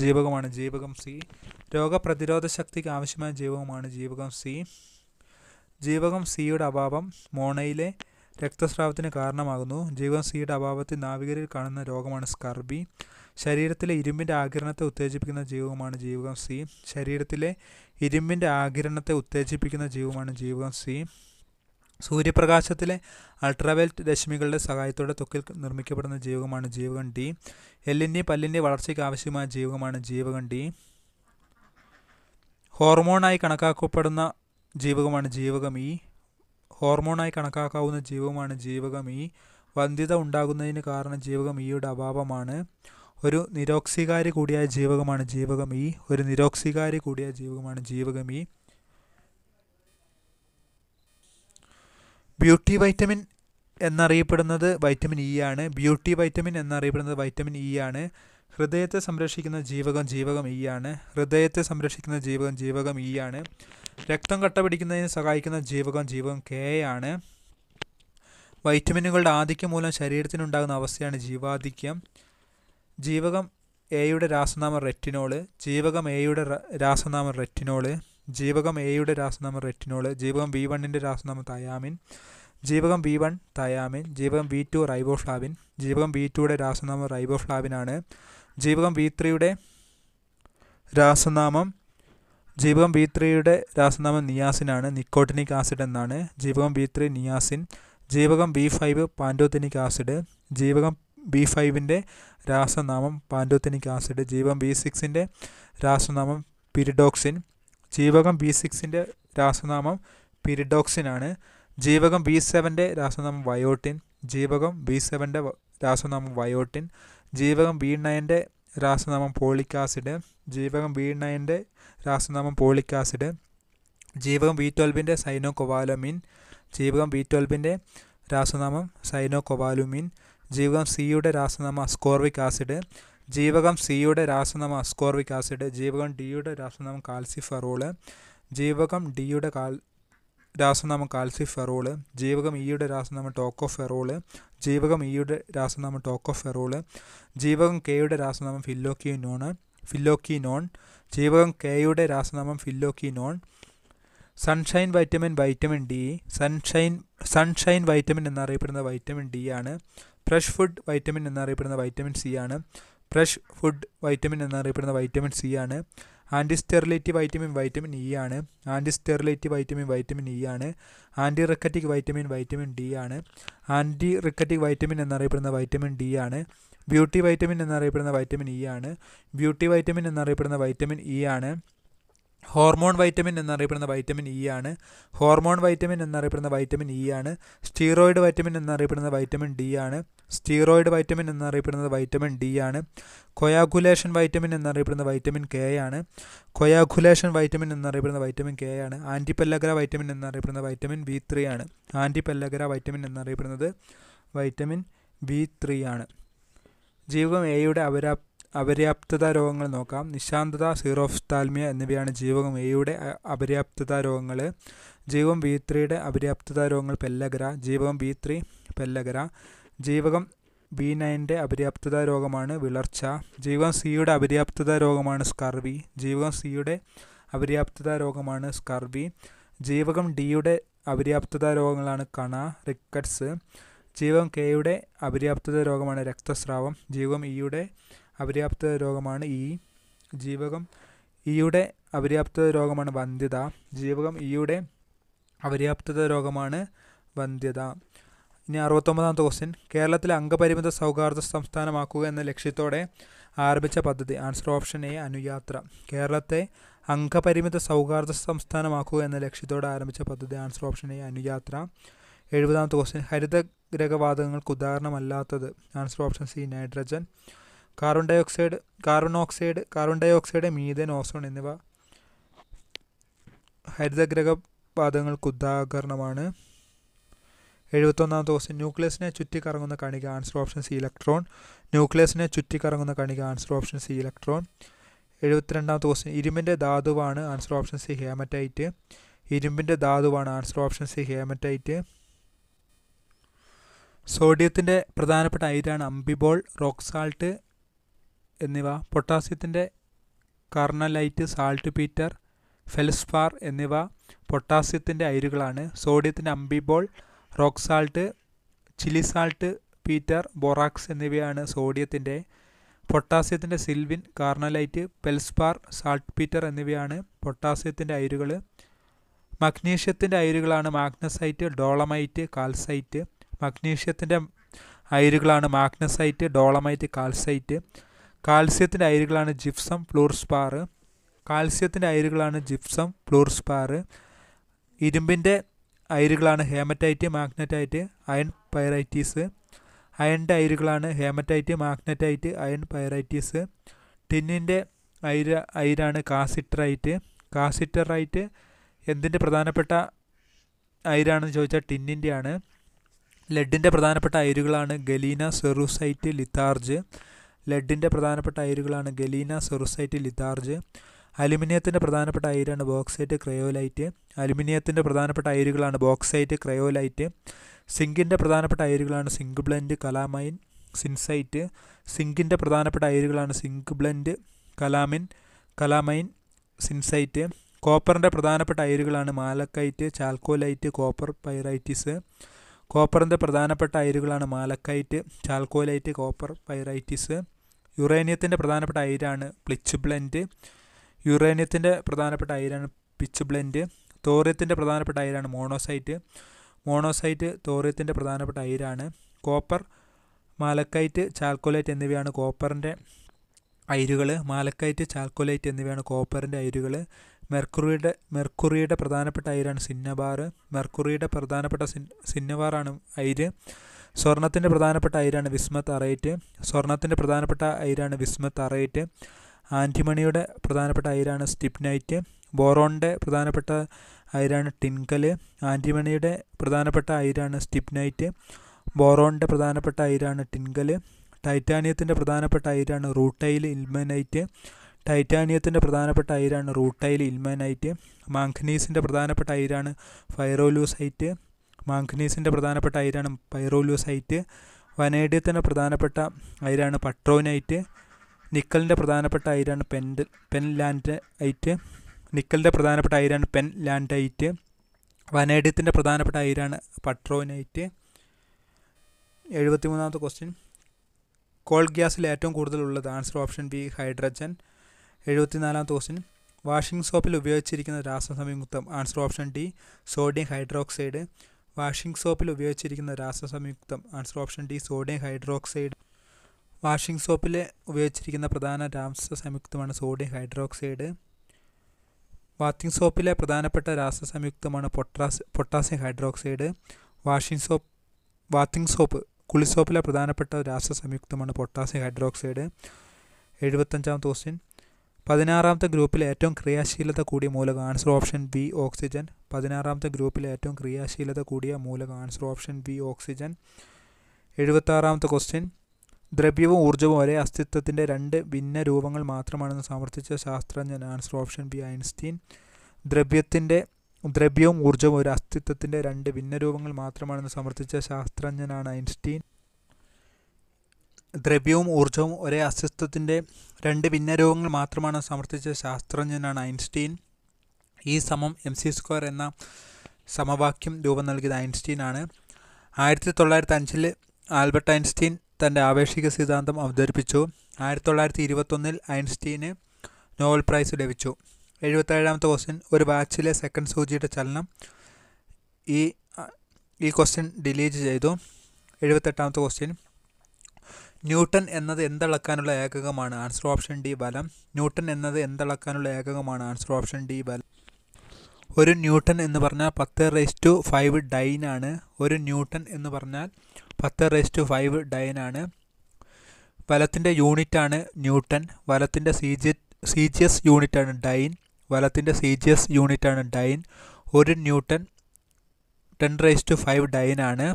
Speaker 1: ജീവകമാണ് ജീവകം സി രോഗപ്രതിരോധ ശക്തിക്ക് ആവശ്യമായ ജീവകമാണ് ജീവകം സി ജീവകം സിയുടെ അഭാവം മോണയിലെ രക്തസ്രാവത്തിന് കാരണമാകുന്നു ജീവകം സിയുടെ അഭാവത്തിൽ നാവികരിൽ കാണുന്ന രോഗമാണ് സ്കർബി ശരീരത്തിലെ ഇരുമ്പിൻ്റെ ആകിരണത്തെ ഉത്തേജിപ്പിക്കുന്ന ജീവകമാണ് ജീവകം സി ശരീരത്തിലെ ഇരുമ്പിൻ്റെ ആകിരണത്തെ ഉത്തേജിപ്പിക്കുന്ന ജീവമാണ് ജീവകം സി സൂര്യപ്രകാശത്തിലെ അൾട്രാവയലറ്റ് രശ്മികളുടെ സഹായത്തോടെ തൊക്കിൽ നിർമ്മിക്കപ്പെടുന്ന ജീവകമാണ് ജീവകം ഡി എല്ലിൻ്റെ പല്ലിൻ്റെ വളർച്ചയ്ക്ക് ആവശ്യമായ ജീവകമാണ് ജീവകം ഡി ഹോർമോണായി കണക്കാക്കപ്പെടുന്ന ജീവകമാണ് ജീവകം ഇ ഹോർമോണായി കണക്കാക്കാവുന്ന ജീവകമാണ് ജീവകം ഇ വന്ധ്യത ഉണ്ടാകുന്നതിന് കാരണം ജീവകം ഇയുടെ അഭാവമാണ് ഒരു നിരോക്സികാരി കൂടിയായ ജീവകമാണ് ജീവകം ഇ ഒരു നിരോക്സികാരി കൂടിയായ ജീവകമാണ് ജീവകം ഇ ബ്യൂട്ടി വൈറ്റമിൻ എന്നറിയപ്പെടുന്നത് വൈറ്റമിൻ ഇ ആണ് ബ്യൂട്ടി വൈറ്റമിൻ എന്നറിയപ്പെടുന്നത് വൈറ്റമിൻ ഇ ആണ് ഹൃദയത്തെ സംരക്ഷിക്കുന്ന ജീവകം ജീവകം ഇ ആണ് ഹൃദയത്തെ സംരക്ഷിക്കുന്ന ജീവകം ജീവകം ഇ ആണ് രക്തം കട്ട പിടിക്കുന്നതിന് സഹായിക്കുന്ന ജീവകം ജീവകം കെ ആണ് വൈറ്റമിനുകളുടെ ആധിക്യം മൂലം ശരീരത്തിനുണ്ടാകുന്ന അവസ്ഥയാണ് ജീവാധിക്യം ജീവകം എയുടെ രാസനാമം റെറ്റിനോള് ജീവകം എയുടെ രാസനാമം റെറ്റിനോള് ജീവകം എയുടെ രാസനാമം റെറ്റിനോൾ ജീവകം വി വണ്ണിൻ്റെ രാസനാമം തയാമിൻ ജീവകം വി വൺ തയാമിൻ ജീവകം വി ടു റൈബോഫ്ലാവിൻ ജീവകം വി ടുയുടെ രാസനാമം ആണ് ജീവകം വി ത്രീയുടെ രാസനാമം ജീവകം ബി ത്രീയുടെ രാസനാമം നിയാസിനാണ് നിക്കോട്ടിനിക് ആസിഡ് എന്നാണ് ജീവകം ബി ത്രീ നിയാസിൻ ജീവകം ബി ഫൈവ് പാൻഡോത്തിനിക് ആസിഡ് ജീവകം ബി ഫൈവിൻ്റെ രാസനാമം പാൻഡോത്തിനിക് ആസിഡ് ജീവകം ബി സിക്സിൻ്റെ രാസനാമം പിരിഡോക്സിൻ ജീവകം ബി സിക്സിൻ്റെ രാസനാമം പിരിഡോക്സിൻ ആണ് ജീവകം ബി സെവൻ്റെ രാസനാമം വയോട്ടിൻ ജീവകം ബി സെവൻ്റെ രാസനാമം വയോട്ടിൻ ജീവകം ബി നയൻ്റെ രാസനാമം പോളിക് ആസിഡ് ജീവകം ബി നയൻ്റെ രാസനാമം പോളിക് ആസിഡ് ജീവകം ബി ട്വൽവിൻ്റെ സൈനോ കൊവാലമിൻ ജീവകം ബി ട്വൽവിൻ്റെ രാസനാമം സൈനോ കൊവാലുമിൻ ജീവകം സിയുടെ രാസനാമം അസ്കോർവിക് ആസിഡ് ജീവകം സിയുടെ രാസനാമം അസ്കോർവിക് ആസിഡ് ജീവകം ഡിയുടെ രാസനാമം കാൽസിഫെറോള് ജീവകം ഡിയുടെ കാൽ രാസനാമം കാൽസിഫെറോള് ജീവകം ഇയുടെ രാസനാമം ടോക്കോഫെറോള് ജീവകം ഇയുടെ രാസനാമം ടോക്കോഫെറോള് ജീവകം കെയുടെ രാസനാമം ഫില്ലോക്കിനോൺ ഫില്ലോക്കിനോൺ ജീവകം കെയുടെ രാസനാമം phylloquinone sunshine vitamin vitamin D sunshine sunshine vitamin എന്നറിയപ്പെടുന്ന വൈറ്റമിൻ ഡി ആണ് ഫ്രഷ് ഫുഡ് വൈറ്റമിൻ എന്നറിയപ്പെടുന്ന വൈറ്റമിൻ സി ആണ് ഫ്രഷ് ഫുഡ് വൈറ്റമിൻ എന്നറിയപ്പെടുന്ന വൈറ്റമിൻ സി ആണ് anti sterility vitamin vitamin E ആണ് anti sterility vitamin vitamin E ആണ് anti rachitic vitamin vitamin D ആണ് anti rachitic vitamin എന്നറിയപ്പെടുന്ന വൈറ്റമിൻ ഡി ആണ് ബ്യൂട്ടി വൈറ്റമിൻ എന്നറിയപ്പെടുന്ന വൈറ്റമിൻ ഇ ആണ് ബ്യൂട്ടി വൈറ്റമിൻ എന്നറിയപ്പെടുന്ന വൈറ്റമിൻ ഇ ആണ് ഹോർമോൺ വൈറ്റമിൻ എന്നറിയപ്പെടുന്ന വൈറ്റമിൻ ഇ e ആണ് ഹോർമോൺ വൈറ്റമിൻ എന്നറിയപ്പെടുന്ന വൈറ്റമിൻ ഇ e ആണ് സ്റ്റീറോയിഡ് വൈറ്റമിൻ എന്നറിയപ്പെടുന്ന വൈറ്റമിൻ ഡി ആണ് സ്റ്റീറോയിഡ് വൈറ്റമിൻ എന്നറിയപ്പെടുന്നത് വൈറ്റമിൻ ഡി ആണ് കൊയാഗുലേഷൻ വൈറ്റമിൻ എന്നറിയപ്പെടുന്ന വൈറ്റമിൻ കെ ആണ് കൊയാഗുലേഷൻ വൈറ്റമിൻ എന്നറിയപ്പെടുന്ന വൈറ്റമിൻ കെ ആണ് ആൻറ്റിപെല്ലഗ്ര വൈറ്റമിൻ എന്നറിയപ്പെടുന്ന വൈറ്റമിൻ ബി ത്രീ ആണ് ആൻറ്റിപെല്ലഗ്ര വൈറ്റമിൻ എന്നറിയപ്പെടുന്നത് വൈറ്റമിൻ ബി ത്രീ ആണ് ജീവകം എയുടെ അവരാ അപര്യാപ്തത രോഗങ്ങൾ നോക്കാം നിശാന്തത സീറോഫ്താൽമിയ എന്നിവയാണ് ജീവകം എയുടെ അപര്യാപ്തത രോഗങ്ങൾ ജീവകം ബി ത്രീയുടെ അപര്യാപ്തത രോഗങ്ങൾ പെല്ലഗ്ര ജീവകം ബി ത്രീ പെല്ലഗര ജീവകം ബി നയൻ്റെ അപര്യാപ്തത രോഗമാണ് വിളർച്ച ജീവകം സിയുടെ അപര്യാപ്തത രോഗമാണ് സ്കർവി ജീവകം സിയുടെ അപര്യാപ്തത രോഗമാണ് സ്കർവി ജീവകം ഡിയുടെ അപര്യാപ്തത രോഗങ്ങളാണ് കണ റിക്കറ്റ്സ് ജീവകം കെയുടെ അപര്യാപ്തത രോഗമാണ് രക്തസ്രാവം ജീവകം ഇയുടെ e അപര്യാപ്ത രോഗമാണ് ഈ ജീവകം ഈയുടെ അപര്യാപ്ത രോഗമാണ് വന്ധ്യത ജീവകം ഈയുടെ അപര്യാപ്തത രോഗമാണ് വന്ധ്യത ഇനി അറുപത്തൊമ്പതാമത്തെ ക്വസ്റ്റ്യൻ കേരളത്തിലെ അംഗപരിമിത സൗഹാർദ്ദ സംസ്ഥാനമാക്കുക എന്ന ലക്ഷ്യത്തോടെ ആരംഭിച്ച പദ്ധതി ആൻസർ ഓപ്ഷൻ എ അനുയാത്ര കേരളത്തെ അംഗപരിമിത സൗഹാർദ്ദ സംസ്ഥാനമാക്കുക എന്ന ലക്ഷ്യത്തോടെ ആരംഭിച്ച പദ്ധതി ആൻസർ ഓപ്ഷൻ എ അനുയാത്ര എഴുപതാമത്തെ ക്വസ്റ്റ്യൻ ഹരിതഗ്രഹവാതകങ്ങൾക്ക് ഉദാഹരണമല്ലാത്തത് answer option C nitrogen carbon dioxide carbon oxide carbon dioxide methane ozone എന്നിവ ഹരിതഗ്രഹ പാദങ്ങൾക്ക് ഉദാഹരണമാണ് എഴുപത്തൊന്നാമത്തെ ക്വസ്റ്റ്യൻ ന്യൂക്ലിയസിനെ ചുറ്റിക്കറങ്ങുന്ന കണിക ആൻസർ ഓപ്ഷൻ സി ഇലക്ട്രോൺ ന്യൂക്ലിയസിനെ ചുറ്റിക്കറങ്ങുന്ന കണിക ആൻസർ ഓപ്ഷൻ സി ഇലക്ട്രോൺ എഴുപത്തിരണ്ടാമത്തെ ക്വസ്റ്റ്യൻ ഇരുമ്പിൻ്റെ ധാതുവാണ് ആൻസർ ഓപ്ഷൻ സി ഹേമറ്റൈറ്റ് ഇരുമ്പിൻ്റെ ധാതുവാണ് ആൻസർ ഓപ്ഷൻ സി ഹേമറ്റൈറ്റ് സോഡിയത്തിൻ്റെ പ്രധാനപ്പെട്ട അയിരാണ് അംബിബോൾ റോക്ക് സാൾട്ട് എന്നിവ പൊട്ടാസ്യത്തിൻ്റെ കാർണലൈറ്റ് സാൾട്ട് പീറ്റർ ഫെൽസ്ഫാർ എന്നിവ പൊട്ടാസ്യത്തിൻ്റെ അയിരുകളാണ് സോഡിയത്തിൻ്റെ amphibole rock salt Chile saltpetre borax എന്നിവയാണ് സോഡിയത്തിൻ്റെ പൊട്ടാസ്യത്തിൻ്റെ sylvine carnallite feldspar saltpetre എന്നിവയാണ് പൊട്ടാസ്യത്തിൻ്റെ അയിരുകൾ മഗ്നീഷ്യത്തിൻ്റെ അയിരുകളാണ് മാഗ്നസൈറ്റ് ഡോളമൈറ്റ് കാൽസൈറ്റ് മഗ്നീഷ്യത്തിൻ്റെ അയിരുകളാണ് മാഗ്നസൈറ്റ് ഡോളമൈറ്റ് കാൽസൈറ്റ് കാൽസ്യത്തിൻ്റെ അയിരുകളാണ് ജിപ്സം ഫ്ലൂർസ്പാർ കാൽസ്യത്തിൻ്റെ അയിരുകളാണ് ജിപ്സം ഫ്ലൂർസ്പാർ ഇരുമ്പിൻ്റെ അയിരുകളാണ് ഹേമറ്റൈറ്റ് മാഗ്നറ്റൈറ്റ് അയൺ പൈറൈറ്റീസ് അയണിൻ്റെ അയിരുകളാണ് ഹേമറ്റൈറ്റ് മാഗ്നറ്റൈറ്റ് അയൺ പൈറൈറ്റീസ് ടിന്നിൻ്റെ അയിര അയിരാണ് കാസിറ്ററൈറ്റ് കാസിറ്ററൈറ്റ് എന്തിൻ്റെ പ്രധാനപ്പെട്ട അയിരാണെന്ന് ചോദിച്ചാൽ ടിന്നിൻ്റെയാണ് ലെഡിൻ്റെ പ്രധാനപ്പെട്ട അയിരുകളാണ് ഗലീന സെറൂസൈറ്റ് ലിത്താർജ് ലെഡിൻ്റെ പ്രധാനപ്പെട്ട അയിരുകളാണ് ഗലീന സെറുസൈറ്റ് ലിതാർജ് അലുമിനിയത്തിൻ്റെ പ്രധാനപ്പെട്ട അയിരാണ് ബോക്സൈറ്റ് ക്രയോലൈറ്റ് അലുമിനിയത്തിൻ്റെ പ്രധാനപ്പെട്ട അയിരുകളാണ് ബോക്സൈറ്റ് ക്രയോലൈറ്റ് സിങ്കിൻ്റെ പ്രധാനപ്പെട്ട അയിരുകളാണ് സിങ്ക് ബ്ലൻഡ് കലാമൈൻ സിൻസൈറ്റ് സിങ്കിൻ്റെ പ്രധാനപ്പെട്ട അയിരുകളാണ് zinc blende calamine calamine zincite കോപ്പറിൻ്റെ പ്രധാനപ്പെട്ട അയിരുകളാണ് മാലക്കൈറ്റ് ചാൽക്കോലൈറ്റ് കോപ്പർ പൈറൈറ്റിസ് കോപ്പറിൻ്റെ പ്രധാനപ്പെട്ട അയിരുകളാണ് മാലക്കൈറ്റ് ചാൽക്കോലൈറ്റ് കോപ്പർ പൈറൈറ്റിസ് യുറേനിയത്തിൻ്റെ പ്രധാനപ്പെട്ട അയിരാണ് പ്ലിച്ച് ബ്ലെൻഡ് യുറേനിയത്തിൻ്റെ പ്രധാനപ്പെട്ട അയിരാണ് പിച്ച് ബ്ലെൻഡ് തോറിയത്തിൻ്റെ പ്രധാനപ്പെട്ട അയിരാണ് മോണോസൈറ്റ് മോണോസൈറ്റ് തോറിയത്തിൻ്റെ പ്രധാനപ്പെട്ട അയിരാണ് കോപ്പർ മാലക്കൈറ്റ് ചാൽക്കോലൈറ്റ് എന്നിവയാണ് കോപ്പറിൻ്റെ അയിരുകൾ മാലക്കൈറ്റ് ചാൽക്കോലൈറ്റ് എന്നിവയാണ് കോപ്പറിൻ്റെ അയിരുകൾ മെർക്കുറിയുടെ മെർക്കുറിയുടെ പ്രധാനപ്പെട്ട അയിരാണ് സിന്നബാർ മെർക്കുറിയുടെ പ്രധാനപ്പെട്ട സിന്നബാറാണ് അയിര് സ്വർണത്തിൻ്റെ പ്രധാനപ്പെട്ട അയിരാണ് വിസ്മത്ത് അറേറ്റ് സ്വർണത്തിൻ്റെ പ്രധാനപ്പെട്ട അയിരാണ് വിസ്മത്ത് അറേറ്റ് ആൻറ്റിമണിയുടെ പ്രധാനപ്പെട്ട അയിരാണ് സ്റ്റിപ്നൈറ്റ് ബോറോണിൻ്റെ പ്രധാനപ്പെട്ട അയിരാണ് ടിൻകൽ ആൻറ്റിമണിയുടെ പ്രധാനപ്പെട്ട അയിരാണ് സ്റ്റിപ്നൈറ്റ് ബോറോണിൻ്റെ പ്രധാനപ്പെട്ട അയിരാണ് ടിൻകൽ ടൈറ്റാനിയത്തിൻ്റെ പ്രധാനപ്പെട്ട അയിരാണ് റൂട്ടൈൽ ഇൽമനൈറ്റ് ടൈറ്റാനിയത്തിൻ്റെ പ്രധാനപ്പെട്ട അയിരാണ് റൂട്ടൈൽ ഇൽമനൈറ്റ് മാംഗനീസിൻ്റെ പ്രധാനപ്പെട്ട അയിരാണ് ഫൈറോലൂസൈറ്റ് മാംഗനീസിൻ്റെ പ്രധാനപ്പെട്ട അയിരാണ് പൈറോലൂസൈറ്റ് വനേഡിയത്തിൻ്റെ പ്രധാനപ്പെട്ട അയിരാണ് പട്രോനൈറ്റ് നിക്കലിൻ്റെ പ്രധാനപ്പെട്ട അയിരാണ് പെൻഡ് പെൻ ലാൻഡ് ഐറ്റ് നിക്കലിൻ്റെ പ്രധാനപ്പെട്ട അയിരാണ് പെൻ ലാൻഡ് ഐറ്റ് വനേഡിയത്തിൻ്റെ പ്രധാനപ്പെട്ട അയിരാണ് പട്രോനൈറ്റ് എഴുപത്തി മൂന്നാമത്തെ ക്വസ്റ്റ്യൻ കോൾ ഗ്യാസിൽ ഏറ്റവും കൂടുതലുള്ളത് ആൻസർ ഓപ്ഷൻ ബി ഹൈഡ്രജൻ എഴുപത്തിനാലാമത്തെ ക്വസ്റ്റ്യൻ വാഷിംഗ് സോപ്പിൽ ഉപയോഗിച്ചിരിക്കുന്ന രാസസംയുക്തം answer option D sodium hydroxide washing സോപ്പിൽ ഉപയോഗിച്ചിരിക്കുന്ന രാസസംയുക്തം answer option D sodium hydroxide washing സോപ്പിൽ ഉപയോഗിച്ചിരിക്കുന്ന പ്രധാന രാസസംയുക്തമാണ് സോഡിയം ഹൈഡ്രോക്സൈഡ് വാത്തിങ് സോപ്പിലെ പ്രധാനപ്പെട്ട രാസസംയുക്തമാണ് പൊട്ടാസ് പൊട്ടാസ്യം ഹൈഡ്രോക്സൈഡ് വാഷിംഗ് സോപ്പ് വാത്തിങ് സോപ്പ് കുളി സോപ്പിലെ പ്രധാനപ്പെട്ട രാസസംയുക്തമാണ് പൊട്ടാസ്യം ഹൈഡ്രോക്സൈഡ് എഴുപത്തഞ്ചാം ക്വസ്റ്റ്യൻ പതിനാറാമത്തെ ഗ്രൂപ്പിലെ ഏറ്റവും ക്രിയാശീലത കൂടിയ മൂലകം ആൻസർ ഓപ്ഷൻ ബി ഓക്സിജൻ പതിനാറാമത്തെ ഗ്രൂപ്പിലെ ഏറ്റവും ക്രിയാശീലത കൂടിയ മൂലക ആൻസർ ഓപ്ഷൻ ബി ഓക്സിജൻ എഴുപത്താറാമത്തെ ക്വസ്റ്റ്യൻ ദ്രവ്യവും ഊർജ്ജവും ഒരേ അസ്തിത്വത്തിൻ്റെ രണ്ട് ഭിന്ന രൂപങ്ങൾ മാത്രമാണെന്ന് സമർത്ഥിച്ച ശാസ്ത്രജ്ഞൻ ആൻസർ ഓപ്ഷൻ ബി ഐൻസ്റ്റീൻ ദ്രവ്യത്തിൻ്റെ ദ്രവ്യവും ഊർജ്ജവും ഒരു അസ്തിത്വത്തിൻ്റെ രണ്ട് ഭിന്ന രൂപങ്ങൾ മാത്രമാണെന്ന് സമർത്ഥിച്ച ശാസ്ത്രജ്ഞനാണ് ഐൻസ്റ്റീൻ ദ്രവ്യവും ഊർജ്ജവും ഒരേ അസ്തിത്വത്തിൻ്റെ രണ്ട് ഭിന്ന രൂപങ്ങൾ മാത്രമാണ് സമർത്ഥിച്ച ശാസ്ത്രജ്ഞനാണ് ഐൻസ്റ്റീൻ ഇ സമം എം സി സ്ക്വയർ എന്ന സമവാക്യം രൂപം നൽകിയത് ഐൻസ്റ്റീൻ ആണ് ആയിരത്തി തൊള്ളായിരത്തി അഞ്ചിൽ ആൽബർട്ട് ഐൻസ്റ്റീൻ തൻ്റെ ആവേശിക സിദ്ധാന്തം അവതരിപ്പിച്ചു ആയിരത്തി തൊള്ളായിരത്തി ഇരുപത്തൊന്നിൽ ഐൻസ്റ്റീന് നോബൽ പ്രൈസ് ലഭിച്ചു എഴുപത്തേഴാമത്തെ ക്വസ്റ്റ്യൻ ഒരു വാച്ചിലെ സെക്കൻഡ് സൂചിയുടെ ചലനം ഈ ഈ ക്വസ്റ്റ്യൻ ഡിലീറ്റ് ചെയ്തു എഴുപത്തെട്ടാമത്തെ ക്വസ്റ്റ്യൻ ന്യൂട്ടൺ എന്നത് എന്തളക്കാനുള്ള ഏകകമാണ് ആൻസർ ഓപ്ഷൻ ഡി ബലം ന്യൂട്ടൺ എന്നത് എന്തളക്കാനുള്ള ഏകകമാണ് ആൻസർ ഓപ്ഷൻ ഡി ബലം ഒരു ന്യൂട്ടൺ എന്ന് പറഞ്ഞാൽ പത്ത് റേസ് ടു ഫൈവ് ഡൈനാണ് ഒരു ന്യൂട്ടൺ എന്ന് പറഞ്ഞാൽ പത്ത് റേസ് ടു ഫൈവ് ഡൈനാണ് വലത്തിൻ്റെ യൂണിറ്റാണ് ന്യൂട്ടൺ വലത്തിൻ്റെ C G C G S യൂണിറ്റാണ് ഡൈൻ വലത്തിൻ്റെ സി ജി എസ് യൂണിറ്റാണ് ഡൈൻ ഒരു Newton ten raise to five ഡൈനാണ്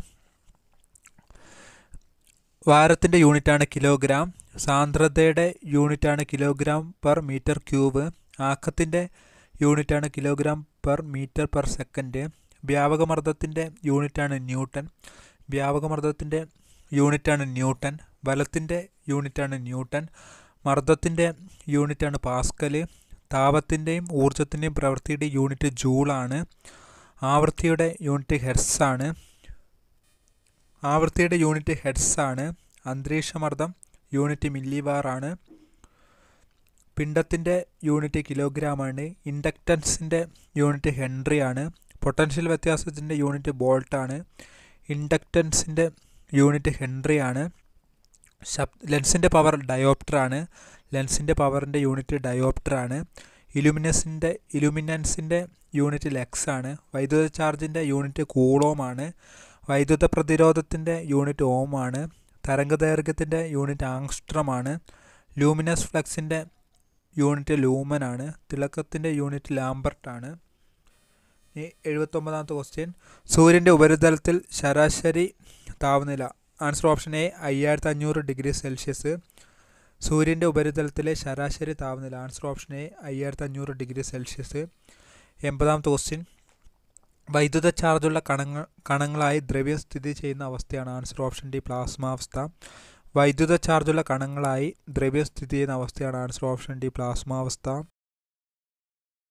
Speaker 1: വാരത്തിൻ്റെ യൂണിറ്റാണ് കിലോഗ്രാം സാന്ദ്രതയുടെ യൂണിറ്റാണ് കിലോഗ്രാം പെർ മീറ്റർ ക്യൂബ് ആക്കത്തിൻ്റെ യൂണിറ്റാണ് kilogram per metre per second വ്യാപകമർദ്ദത്തിൻ്റെ യൂണിറ്റാണ് ന്യൂട്ടൺ വ്യാപകമർദ്ദത്തിൻ്റെ യൂണിറ്റാണ് ന്യൂട്ടൺ ബലത്തിൻ്റെ യൂണിറ്റാണ് ന്യൂട്ടൺ മർദ്ദത്തിൻ്റെ യൂണിറ്റാണ് പാസ്കല് താപത്തിൻ്റെയും ഊർജത്തിൻ്റെയും പ്രവൃത്തിയുടെ യൂണിറ്റ് ജൂളാണ് ആവൃത്തിയുടെ യൂണിറ്റ് ഹെർസ് ആണ് ആവൃത്തിയുടെ യൂണിറ്റ് ഹെഡ്സ് ആണ് അന്തരീക്ഷമർദ്ദം യൂണിറ്റ് മില്ലിബാർ ആണ് പിണ്ഡത്തിൻ്റെ യൂണിറ്റ് കിലോഗ്രാമാണ് ഇൻഡക്റ്റൻസിൻ്റെ യൂണിറ്റ് ഹെൻറി ആണ് പൊട്ടൻഷ്യൽ വ്യത്യാസത്തിൻ്റെ യൂണിറ്റ് ബോൾട്ടാണ് ഇൻഡക്റ്റൻസിൻ്റെ യൂണിറ്റ് ഹെൻറി ആണ് ശബ് ലെൻസിൻ്റെ പവർ ഡയോപ്റ്ററാണ് ലെൻസിൻ്റെ പവറിൻ്റെ യൂണിറ്റ് ഡയോപ്റ്ററാണ് ഇലുമിനസിൻ്റെ ഇലുമിനൻസിൻ്റെ യൂണിറ്റ് ലെക്സ് ആണ് വൈദ്യുത ചാർജിൻ്റെ യൂണിറ്റ് കൂളോമാണ് വൈദ്യുത പ്രതിരോധത്തിൻ്റെ യൂണിറ്റ് ഓം ആണ് തരംഗദൈർഘ്യത്തിൻ്റെ യൂണിറ്റ് ആങ്സ്ട്രമാണ് ലൂമിനസ് ഫ്ലക്സിൻ്റെ യൂണിറ്റ് ലൂമൻ ആണ് തിളക്കത്തിൻ്റെ യൂണിറ്റ് ആണ് ഇനി എഴുപത്തൊമ്പതാമത്തെ ക്വസ്റ്റ്യൻ സൂര്യൻ്റെ ഉപരിതലത്തിൽ ശരാശരി താപനില ആൻസർ ഓപ്ഷൻ എ അയ്യായിരത്തി അഞ്ഞൂറ് ഡിഗ്രി സെൽഷ്യസ് സൂര്യൻ്റെ ഉപരിതലത്തിലെ ശരാശരി താപനില ആൻസർ ഓപ്ഷൻ എ അയ്യായിരത്തി അഞ്ഞൂറ് ഡിഗ്രി സെൽഷ്യസ് എൺപതാമത്തെ ക്വസ്റ്റ്യൻ വൈദ്യുത ചാർജുള്ള കണങ്ങൾ കണങ്ങളായി ദ്രവ്യം സ്ഥിതി ചെയ്യുന്ന അവസ്ഥയാണ് ആൻസർ ഓപ്ഷൻ ഡി പ്ലാസ്മ അവസ്ഥ വൈദ്യുത ചാർജുള്ള കണങ്ങളായി ദ്രവ്യസ്ഥിതി ചെയ്യുന്ന അവസ്ഥയാണ് ആൻസർ ഓപ്ഷൻ ഡി പ്ലാസ്മാവസ്ഥ